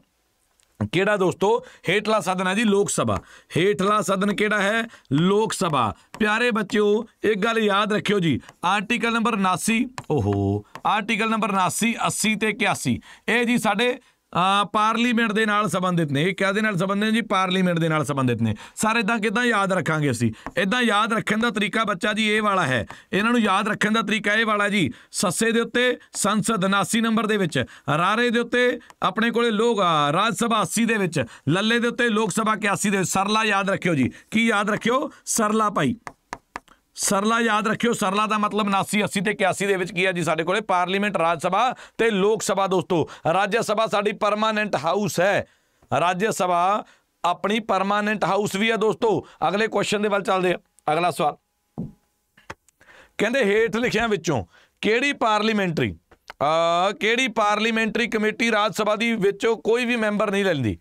Speaker 1: ਕਿਹੜਾ ਦੋਸਤੋ ਹੇਟਲਾ ਸਦਨ ਹੈ ਜੀ ਲੋਕ ਸਭਾ ਹੇਟਲਾ ਸਦਨ ਕਿਹੜਾ ਹੈ ਲੋਕ ਸਭਾ ਪਿਆਰੇ ਬੱਚਿਓ ਇੱਕ ਗੱਲ ਯਾਦ ਰੱਖਿਓ ਜੀ ਆਰਟੀਕਲ ਨੰਬਰ 79 ਓਹੋ ਆਰਟੀਕਲ ਨੰਬਰ 79 80 ਤੇ 81 ਇਹ ਜੀ ਸਾਡੇ ਆ ਪਾਰਲੀਮੈਂਟ ਦੇ ਨਾਲ ਸੰਬੰਧਿਤ ਨੇ ਇਹ ਕਾਹਦੇ ਨਾਲ ਸੰਬੰਧਿਤ ਨੇ ਜੀ ਪਾਰਲੀਮੈਂਟ ਦੇ ਨਾਲ ਸੰਬੰਧਿਤ ਨੇ ਸਰ ਇਦਾਂ ਕਿਦਾਂ ਯਾਦ ਰੱਖਾਂਗੇ ਅਸੀਂ ਇਦਾਂ ਯਾਦ ਰੱਖਣ ਦਾ ਤਰੀਕਾ ਬੱਚਾ ਜੀ ਇਹ ਵਾਲਾ ਹੈ ਇਹਨਾਂ ਨੂੰ ਯਾਦ ਰੱਖਣ ਦਾ ਤਰੀਕਾ ਇਹ ਵਾਲਾ ਜੀ ਸੱਸੇ ਦੇ ਉੱਤੇ ਸੰਸਦ 79 ਨੰਬਰ ਦੇ ਵਿੱਚ ਰਾਰੇ ਦੇ ਉੱਤੇ ਆਪਣੇ ਕੋਲੇ ਲੋਕ ਰਾਜ ਸਭਾ 80 ਦੇ ਵਿੱਚ ਲੱਲੇ ਦੇ ਉੱਤੇ ਲੋਕ ਸਭਾ 81 ਦੇ ਸਰਲਾ ਯਾਦ ਰੱਖਿਓ ਜੀ ਕੀ ਯਾਦ ਰੱਖਿਓ ਸਰਲਾ ਭਾਈ ਸਰਲਾ ਯਾਦ ਰੱਖਿਓ ਸਰਲਾ ਦਾ ਮਤਲਬ 79 80 ਤੇ 81 ਦੇ ਵਿੱਚ ਕੀ ਹੈ ਜੀ ਸਾਡੇ ਕੋਲੇ ਪਾਰਲੀਮੈਂਟ ਰਾਜ ਸਭਾ ਤੇ ਲੋਕ ਸਭਾ ਦੋਸਤੋ ਰਾਜ ਸਭਾ ਸਾਡੀ ਪਰਮਾਨੈਂਟ ਹਾਊਸ ਹੈ ਰਾਜ ਸਭਾ ਆਪਣੀ ਪਰਮਾਨੈਂਟ ਹਾਊਸ ਵੀ ਹੈ ਦੋਸਤੋ ਅਗਲੇ ਕੁਐਸਚਨ ਦੇ ਵੱਲ ਚੱਲਦੇ ਆ ਅਗਲਾ ਸਵਾਲ ਕਹਿੰਦੇ ਹੇਠ ਲਿਖਿਆਂ ਵਿੱਚੋਂ ਕਿਹੜੀ ਪਾਰਲੀਮੈਂਟਰੀ ਕਿਹੜੀ ਪਾਰਲੀਮੈਂਟਰੀ ਕਮੇਟੀ ਰਾਜ ਸਭਾ ਦੀ ਵਿੱਚੋਂ ਕੋਈ ਵੀ ਮੈਂਬਰ ਨਹੀਂ ਲੈਂਦੀ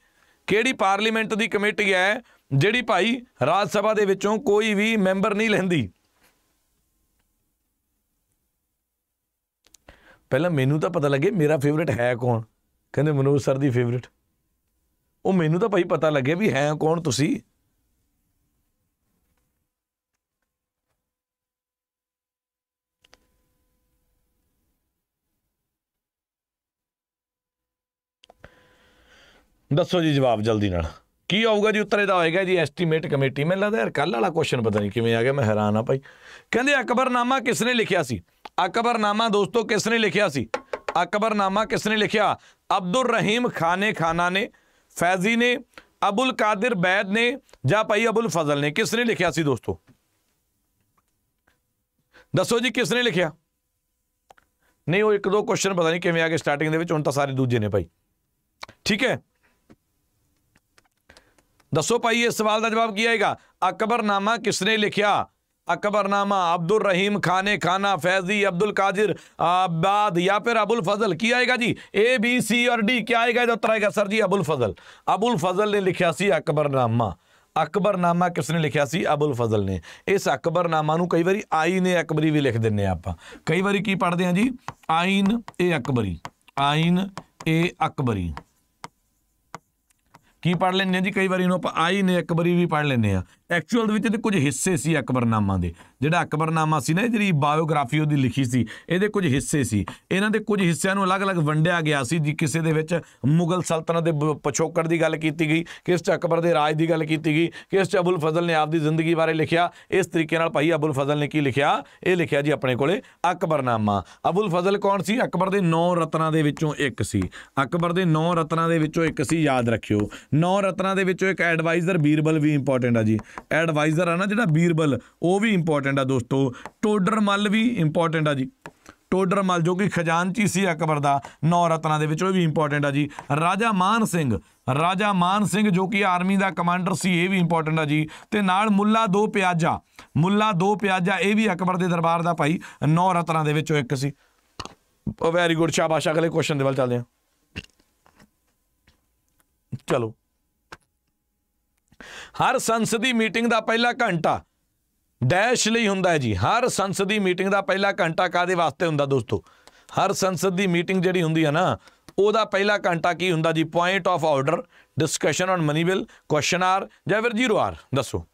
Speaker 1: ਕਿਹੜੀ ਪਾਰਲੀਮੈਂਟ ਦੀ ਕਮੇਟੀ ਹੈ ਜਿਹੜੀ ਭਾਈ ਰਾਜ ਸਭਾ ਦੇ ਵਿੱਚੋਂ ਕੋਈ ਵੀ ਮੈਂਬਰ ਨਹੀਂ ਲੈਂਦੀ ਪਹਿਲਾਂ ਮੈਨੂੰ ਤਾਂ ਪਤਾ ਲੱਗੇ ਮੇਰਾ ਫੇਵਰਿਟ ਹੈ ਕੌਣ ਕਹਿੰਦੇ ਮਨੋਜ ਸਰ ਦੀ ਫੇਵਰਿਟ ਉਹ ਮੈਨੂੰ ਤਾਂ ਭਾਈ ਪਤਾ ਲੱਗੇ ਵੀ ਹੈ ਕੌਣ ਤੁਸੀਂ ਦੱਸੋ ਜੀ ਜਵਾਬ ਜਲਦੀ ਨਾਲ की आऊगा जी उत्तर होएगा जी एसटीमेट कमेटी मैं लगता यार कल आला क्वेश्चन पता नहीं किमें आ गया मैं हैरान हाँ भाई केंद्र अकबरनामा किसने लिखा स अकबरनामा दोस्तों किसने लिखा सी अकबरनामा किसने लिखा अब्दुल रहीम खाने खाना ने फैजी ने अबुल कादिर बैद ने जा भाई अबुल फजल ने किसने लिखा सी दोस्तों दसो जी किसने लिखा नहीं वो एक दो क्वेश्चन पता नहीं किमें आ गए स्टार्टिंग हूँ तो सारे दूजे ने भाई ठीक है दसो भाई इस सवाल का जवाब आएगा अकबरनामा किसने लिखा अकबरनामा अब्दुल रहीम खाने खाना फैजी अब्दुल काजिर आबाद या फिर अबुल फजल की आएगा जी ए बी सी और डी क्या आएगा जो उत्तर आएगा सर जी अबुल फजल अबुल फजल ने लिखा सी अकबरनामा ਅਕਬਰਨਾਮਾ ਕਿਸ ਨੇ ਲਿਖਿਆ ਸੀ ਅਬੁਲ ਫਜ਼ਲ ਨੇ ਇਸ ਅਕਬਰਨਾਮਾ ਨੂੰ ਕਈ ਵਾਰੀ ਆਈਨ ਏ ਅਕਬਰੀ ਵੀ ਲਿਖ ਦਿੰਨੇ ਆਪਾਂ ਕਈ ਵਾਰੀ ਕੀ ਪੜ੍ਹਦੇ ਆ ਜੀ ਆਈਨ ਏ ਅਕਬਰੀ ਆਈਨ ਕੀ ਪੜ ਲੈਨੇ ਜੀ ਕਈ ਵਾਰੀ ਇਹਨੂੰ ਆਪਾਂ ਆਈ ਨੇ ਇੱਕ ਵਾਰੀ ਵੀ ਪੜ ਲੈਨੇ ਆ ਐਕਚੁਅਲ ਦੇ ਵਿੱਚ ਇਹਦੇ ਕੁਝ ਹਿੱਸੇ ਸੀ ਅਕਬਰਨਾਮਾ ਦੇ ਜਿਹੜਾ ਅਕਬਰਨਾਮਾ ਸੀ ਨਾ ਜਿਹੜੀ ਬਾਇਓਗ੍ਰਾਫੀ ਉਹਦੀ ਲਿਖੀ ਸੀ ਇਹਦੇ ਕੁਝ ਹਿੱਸੇ ਸੀ ਇਹਨਾਂ ਦੇ ਕੁਝ ਹਿੱਸਿਆਂ ਨੂੰ ਅਲੱਗ-ਅਲੱਗ ਵੰਡਿਆ ਗਿਆ ਸੀ ਜੀ ਕਿਸੇ ਦੇ ਵਿੱਚ ਮੁਗਲ ਸਲਤਨਤ ਦੇ ਪਛੋਕਰ ਦੀ ਗੱਲ ਕੀਤੀ ਗਈ ਕਿਸ 'ਚ ਅਕਬਰ ਦੇ ਰਾਜ ਦੀ ਗੱਲ ਕੀਤੀ ਗਈ ਕਿਸ 'ਚ ਅਬੁਲ ਫਜ਼ਲ ਨੇ ਆਪਦੀ ਜ਼ਿੰਦਗੀ ਬਾਰੇ ਲਿਖਿਆ ਇਸ ਤਰੀਕੇ ਨਾਲ ਭਾਈ ਅਬੁਲ ਫਜ਼ਲ ਨੇ ਕੀ ਲਿਖਿਆ ਇਹ ਲਿਖਿਆ ਜੀ ਆਪਣੇ ਕੋਲੇ ਅਕਬਰਨਾਮਾ ਅਬੁਲ ਫਜ਼ਲ ਕੌਣ ਸੀ ਅਕਬਰ ਦੇ 9 ਰਤਨਾਂ ਦੇ ਵਿੱਚੋਂ ਇੱਕ ਸੀ ਅਕਬਰ ਦੇ 9 ਰਤਨਾਂ ਦੇ ਵਿੱਚੋਂ ਇੱਕ ਸੀ ਯਾਦ ਰੱਖਿਓ 9 ਰਤਨਾਂ ਦੇ ਵਿੱਚੋਂ ਇੱਕ ਐਡਵਾਈਜ਼ਰ ਬੀਰਬਲ ਵੀ ਇੰਪੋਰਟੈਂਟ ਆ ਜੀ ਐਡਵਾਈਜ਼ਰ ਆ ਨਾ ਜਿਹੜਾ ਬੀਰਬਲ ਉਹ ਵੀ ਇੰਪੋਰਟੈਂਟ ਆ ਦੋਸਤੋ ਟੋਡਰ ਮੱਲ ਵੀ ਇੰਪੋਰਟੈਂਟ ਆ ਜੀ ਟੋਡਰ ਮੱਲ ਜੋ ਕਿ ਖਜ਼ਾਨਚੀ ਸੀ ਅਕਬਰ ਦਾ ਨੌ ਰਤਨਾਂ ਦੇ ਵਿੱਚ ਉਹ ਵੀ ਇੰਪੋਰਟੈਂਟ ਆ ਜੀ ਰਾਜਾ ਮਾਨ ਸਿੰਘ ਰਾਜਾ ਮਾਨ ਸਿੰਘ ਜੋ ਕਿ ਆਰਮੀ ਦਾ ਕਮਾਂਡਰ ਸੀ ਇਹ ਵੀ ਇੰਪੋਰਟੈਂਟ ਆ ਜੀ ਤੇ ਨਾਲ ਮੁੱਲਾ ਦੋ ਪਿਆਜਾ ਮੁੱਲਾ ਦੋ ਪਿਆਜਾ ਇਹ ਵੀ ਅਕਬਰ ਦੇ ਦਰਬਾਰ ਦਾ ਭਾਈ ਨੌ ਰਤਨਾਂ ਦੇ ਵਿੱਚੋਂ ਇੱਕ ਸੀ ਵੈਰੀ ਗੁੱਡ ਸ਼ਾਬਾਸ਼ ਅਗਲੇ ਕੁਐਸਚਨ ਦੇ ਵੱਲ ਚੱਲਦੇ ਹਾਂ ਚਲੋ ਹਰ ਸੰਸਦੀ ਮੀਟਿੰਗ ਦਾ ਪਹਿਲਾ ਘੰਟਾ ਡੈਸ਼ ਲਈ ਹੁੰਦਾ ਹੈ ਜੀ ਹਰ ਸੰਸਦੀ ਮੀਟਿੰਗ ਦਾ ਪਹਿਲਾ ਘੰਟਾ ਕਾਦੇ ਵਾਸਤੇ ਹੁੰਦਾ ਦੋਸਤੋ ਹਰ ਸੰਸਦ ਦੀ ਮੀਟਿੰਗ ਜਿਹੜੀ ਹੁੰਦੀ ਹੈ ਨਾ ਉਹਦਾ ਪਹਿਲਾ ਘੰਟਾ ਕੀ ਹੁੰਦਾ ਜੀ point of order discussion on money bill question hour ਜਾਂ ਫਿਰ ਜ਼ੀਰੋ ਆਰ ਦੱਸੋ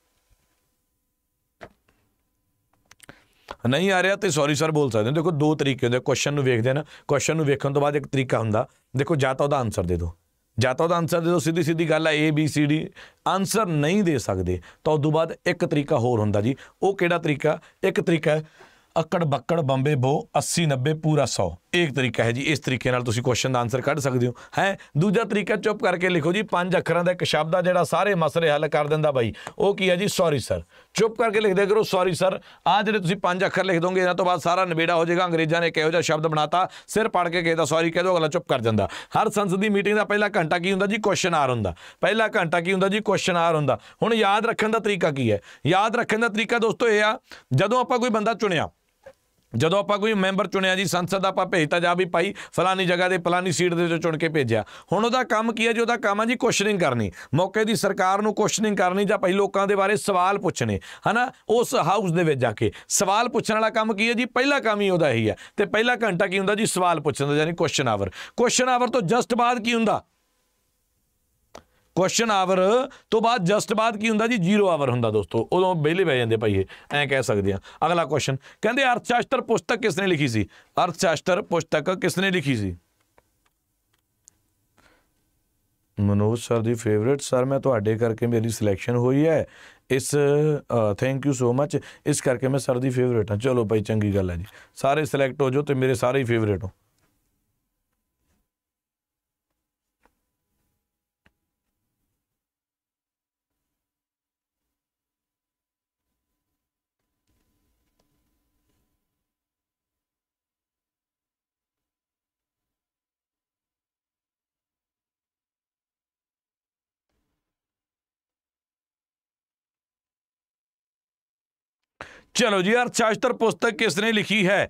Speaker 1: ਨਹੀਂ ਆ ਰਿਹਾ ਤੇ ਸੌਰੀ ਸਰ ਬੋਲ ਸਕਦੇ ਦੇਖੋ ਦੋ ਤਰੀਕੇ ਹੁੰਦੇ ਕੁਐਸਚਨ ਨੂੰ ਵੇਖਦੇ ਨਾ ਕੁਐਸਚਨ ਨੂੰ ਵੇਖਣ ਤੋਂ ਬਾਅਦ ਇੱਕ ਤਰੀਕਾ ਹੁੰਦਾ ਦੇਖੋ ਜਾਂ ਤਾਂ ਉਹਦਾ ਆਨਸਰ ਦੇ ਦਿਓ ਜਾਂ ਤਾਂ ਉਹਦਾ ਆਨਸਰ ਦੇ ਦੋ ਸਿੱਧੀ ਸਿੱਧੀ ਗੱਲ ਆ A B C D answer ਨਹੀਂ ਦੇ ਸਕਦੇ ਤਾਂ ਉਸ ਤੋਂ ਬਾਅਦ ਇੱਕ ਤਰੀਕਾ ਹੋਰ ਹੁੰਦਾ ਜੀ ਉਹ ਕਿਹੜਾ ਤਰੀਕਾ ਇੱਕ ਤਰੀਕਾ ਅਕੜ ਬੱਕੜ ਬੰਬੇ ਬੋ 80 90 ਪੂਰਾ 100 ਇੱਕ ਤਰੀਕਾ ਹੈ ਜੀ ਇਸ ਤਰੀਕੇ ਨਾਲ ਤੁਸੀਂ ਕੁਐਸਚਨ ਦਾ ਆਨਸਰ ਕੱਢ ਸਕਦੇ ਹੋ ਹੈ ਦੂਜਾ ਤਰੀਕਾ ਚੁੱਪ ਕਰਕੇ ਲਿਖੋ ਜੀ ਪੰਜ ਅੱਖਰਾਂ ਦਾ ਇੱਕ ਸ਼ਬਦ ਆ ਜਿਹੜਾ ਸਾਰੇ ਮਸਲੇ ਹੱਲ ਕਰ ਦਿੰਦਾ ਬਾਈ ਉਹ ਕੀ ਹੈ ਜੀ ਸੌਰੀ ਸਰ ਚੁੱਪ ਕਰਕੇ ਲਿਖਦੇ ਕਰੋ ਸੌਰੀ ਸਰ ਆ ਜਿਹੜੇ ਤੁਸੀਂ ਪੰਜ ਅੱਖਰ ਲਿਖ ਦੋਗੇ ਇਹਨਾਂ ਤੋਂ ਬਾਅਦ ਸਾਰਾ ਨਵੇੜਾ ਹੋ ਜਾਏਗਾ ਅੰਗਰੇਜ਼ਾਂ ਨੇ ਕਿਹੋ ਜਿਹਾ ਸ਼ਬਦ ਬਣਾਤਾ ਸਿਰ ਪੜ ਕੇ ਕਹਿੰਦਾ ਦਾ ਸੌਰੀ ਕਹਿ ਦੋ ਅਗਲਾ ਚੁੱਪ ਕਰ ਜਾਂਦਾ ਹਰ ਸੰਸਦ ਦੀ ਮੀਟਿੰਗ ਦਾ ਪਹਿਲਾ ਘੰਟਾ ਕੀ ਹੁੰਦਾ ਜੀ ਕੁਐਸਚਨ ਆਰ ਹੁੰਦਾ ਪਹਿਲਾ ਘੰਟਾ ਕੀ ਹੁੰਦਾ ਜੀ ਕੁਐਸਚਨ ਆਰ ਹੁੰਦਾ ਹੁਣ ਯਾਦ ਰੱਖਣ ਦਾ ਤਰੀਕਾ ਕੀ ਹੈ ਯਾਦ ਰੱਖਣ ਦਾ ਤਰੀਕਾ ਦੋਸਤੋ ਇਹ ਆ ਜਦੋਂ ਆਪਾਂ ਕੋਈ ਬੰਦਾ ਚੁਣਿਆ ਜਦੋਂ ਆਪਾਂ ਕੋਈ ਮੈਂਬਰ ਚੁਣਿਆ ਜੀ ਸੰਸਦ ਦਾ ਆਪਾਂ ਭੇਜਤਾ ਜਾ ਵੀ ਭਾਈ ਫਲਾਨੀ ਜਗ੍ਹਾ ਦੇ ਫਲਾਨੀ ਸੀਟ ਦੇ ਵਿੱਚੋਂ ਚੁਣ ਕੇ ਭੇਜਿਆ ਹੁਣ ਉਹਦਾ ਕੰਮ ਕੀ ਹੈ ਜੀ ਉਹਦਾ ਕੰਮ ਹੈ ਜੀ ਕੁਐਸਚਨਿੰਗ ਕਰਨੀ ਮੌਕੇ ਦੀ ਸਰਕਾਰ ਨੂੰ ਕੁਐਸਚਨਿੰਗ ਕਰਨੀ ਜਾਂ ਭਾਈ ਲੋਕਾਂ ਦੇ ਬਾਰੇ ਸਵਾਲ ਪੁੱਛਣੇ ਹਨਾ ਉਸ ਹਾਊਸ ਦੇ ਵਿੱਚ ਜਾ ਕੇ ਸਵਾਲ ਪੁੱਛਣ ਵਾਲਾ ਕੰਮ ਕੀ ਹੈ ਜੀ ਪਹਿਲਾ ਕੰਮ ਹੀ ਉਹਦਾ ਹੀ ਹੈ ਤੇ ਪਹਿਲਾ ਘੰਟਾ ਕੀ ਹੁੰਦਾ ਜੀ ਸਵਾਲ ਪੁੱਛਣ ਦਾ ਯਾਨੀ ਕੁਐਸਚਨ ਆਵਰ ਕੁਐਸਚਨ ਆਵਰ ਤੋਂ ਜਸਟ ਬਾਅਦ ਕੀ ਹੁੰਦਾ ਕੁਐਸਚਨ ਆਵਰ ਤੋਂ ਬਾਅਦ ਜਸਟ ਬਾਅਦ ਕੀ ਹੁੰਦਾ ਜੀ ਜ਼ੀਰੋ ਆਵਰ ਹੁੰਦਾ ਦੋਸਤੋ ਉਦੋਂ ਬਿਹਲੇ ਬਹਿ ਜਾਂਦੇ ਭਾਈ ਇਹ ਐਂ ਕਹਿ ਸਕਦੇ ਆ ਅਗਲਾ ਕੁਐਸਚਨ ਕਹਿੰਦੇ ਅਰਥ ਸ਼ਾਸਤਰ ਪੁਸਤਕ ਕਿਸ ਨੇ ਲਿਖੀ ਸੀ ਅਰਥ ਸ਼ਾਸਤਰ ਪੁਸਤਕ ਕਿਸ ਨੇ ਲਿਖੀ ਸੀ ਮਨੋਜ ਸਰ ਦੀ ਫੇਵਰਿਟ ਸਰ ਮੈਂ ਤੁਹਾਡੇ ਕਰਕੇ ਮੇਰੀ ਸਿਲੈਕਸ਼ਨ ਹੋਈ ਹੈ ਇਸ ਥੈਂਕ ਯੂ ਸੋ ਮਚ ਇਸ ਕਰਕੇ ਮੈਂ ਸਰ ਦੀ ਫੇਵਰਿਟ ਹਾਂ ਚਲੋ ਭਾਈ ਚੰਗੀ ਗੱਲ ਹੈ ਜੀ ਸਾਰੇ ਸਿਲੈਕਟ ਹੋ ਜਾਓ ਤੇ ਮੇਰੇ ਸਾਰੇ ਹੀ ਫੇਵਰਿਟ ਹੋ चलो जी अर्थशास्त्र पुस्तक किसने लिखी है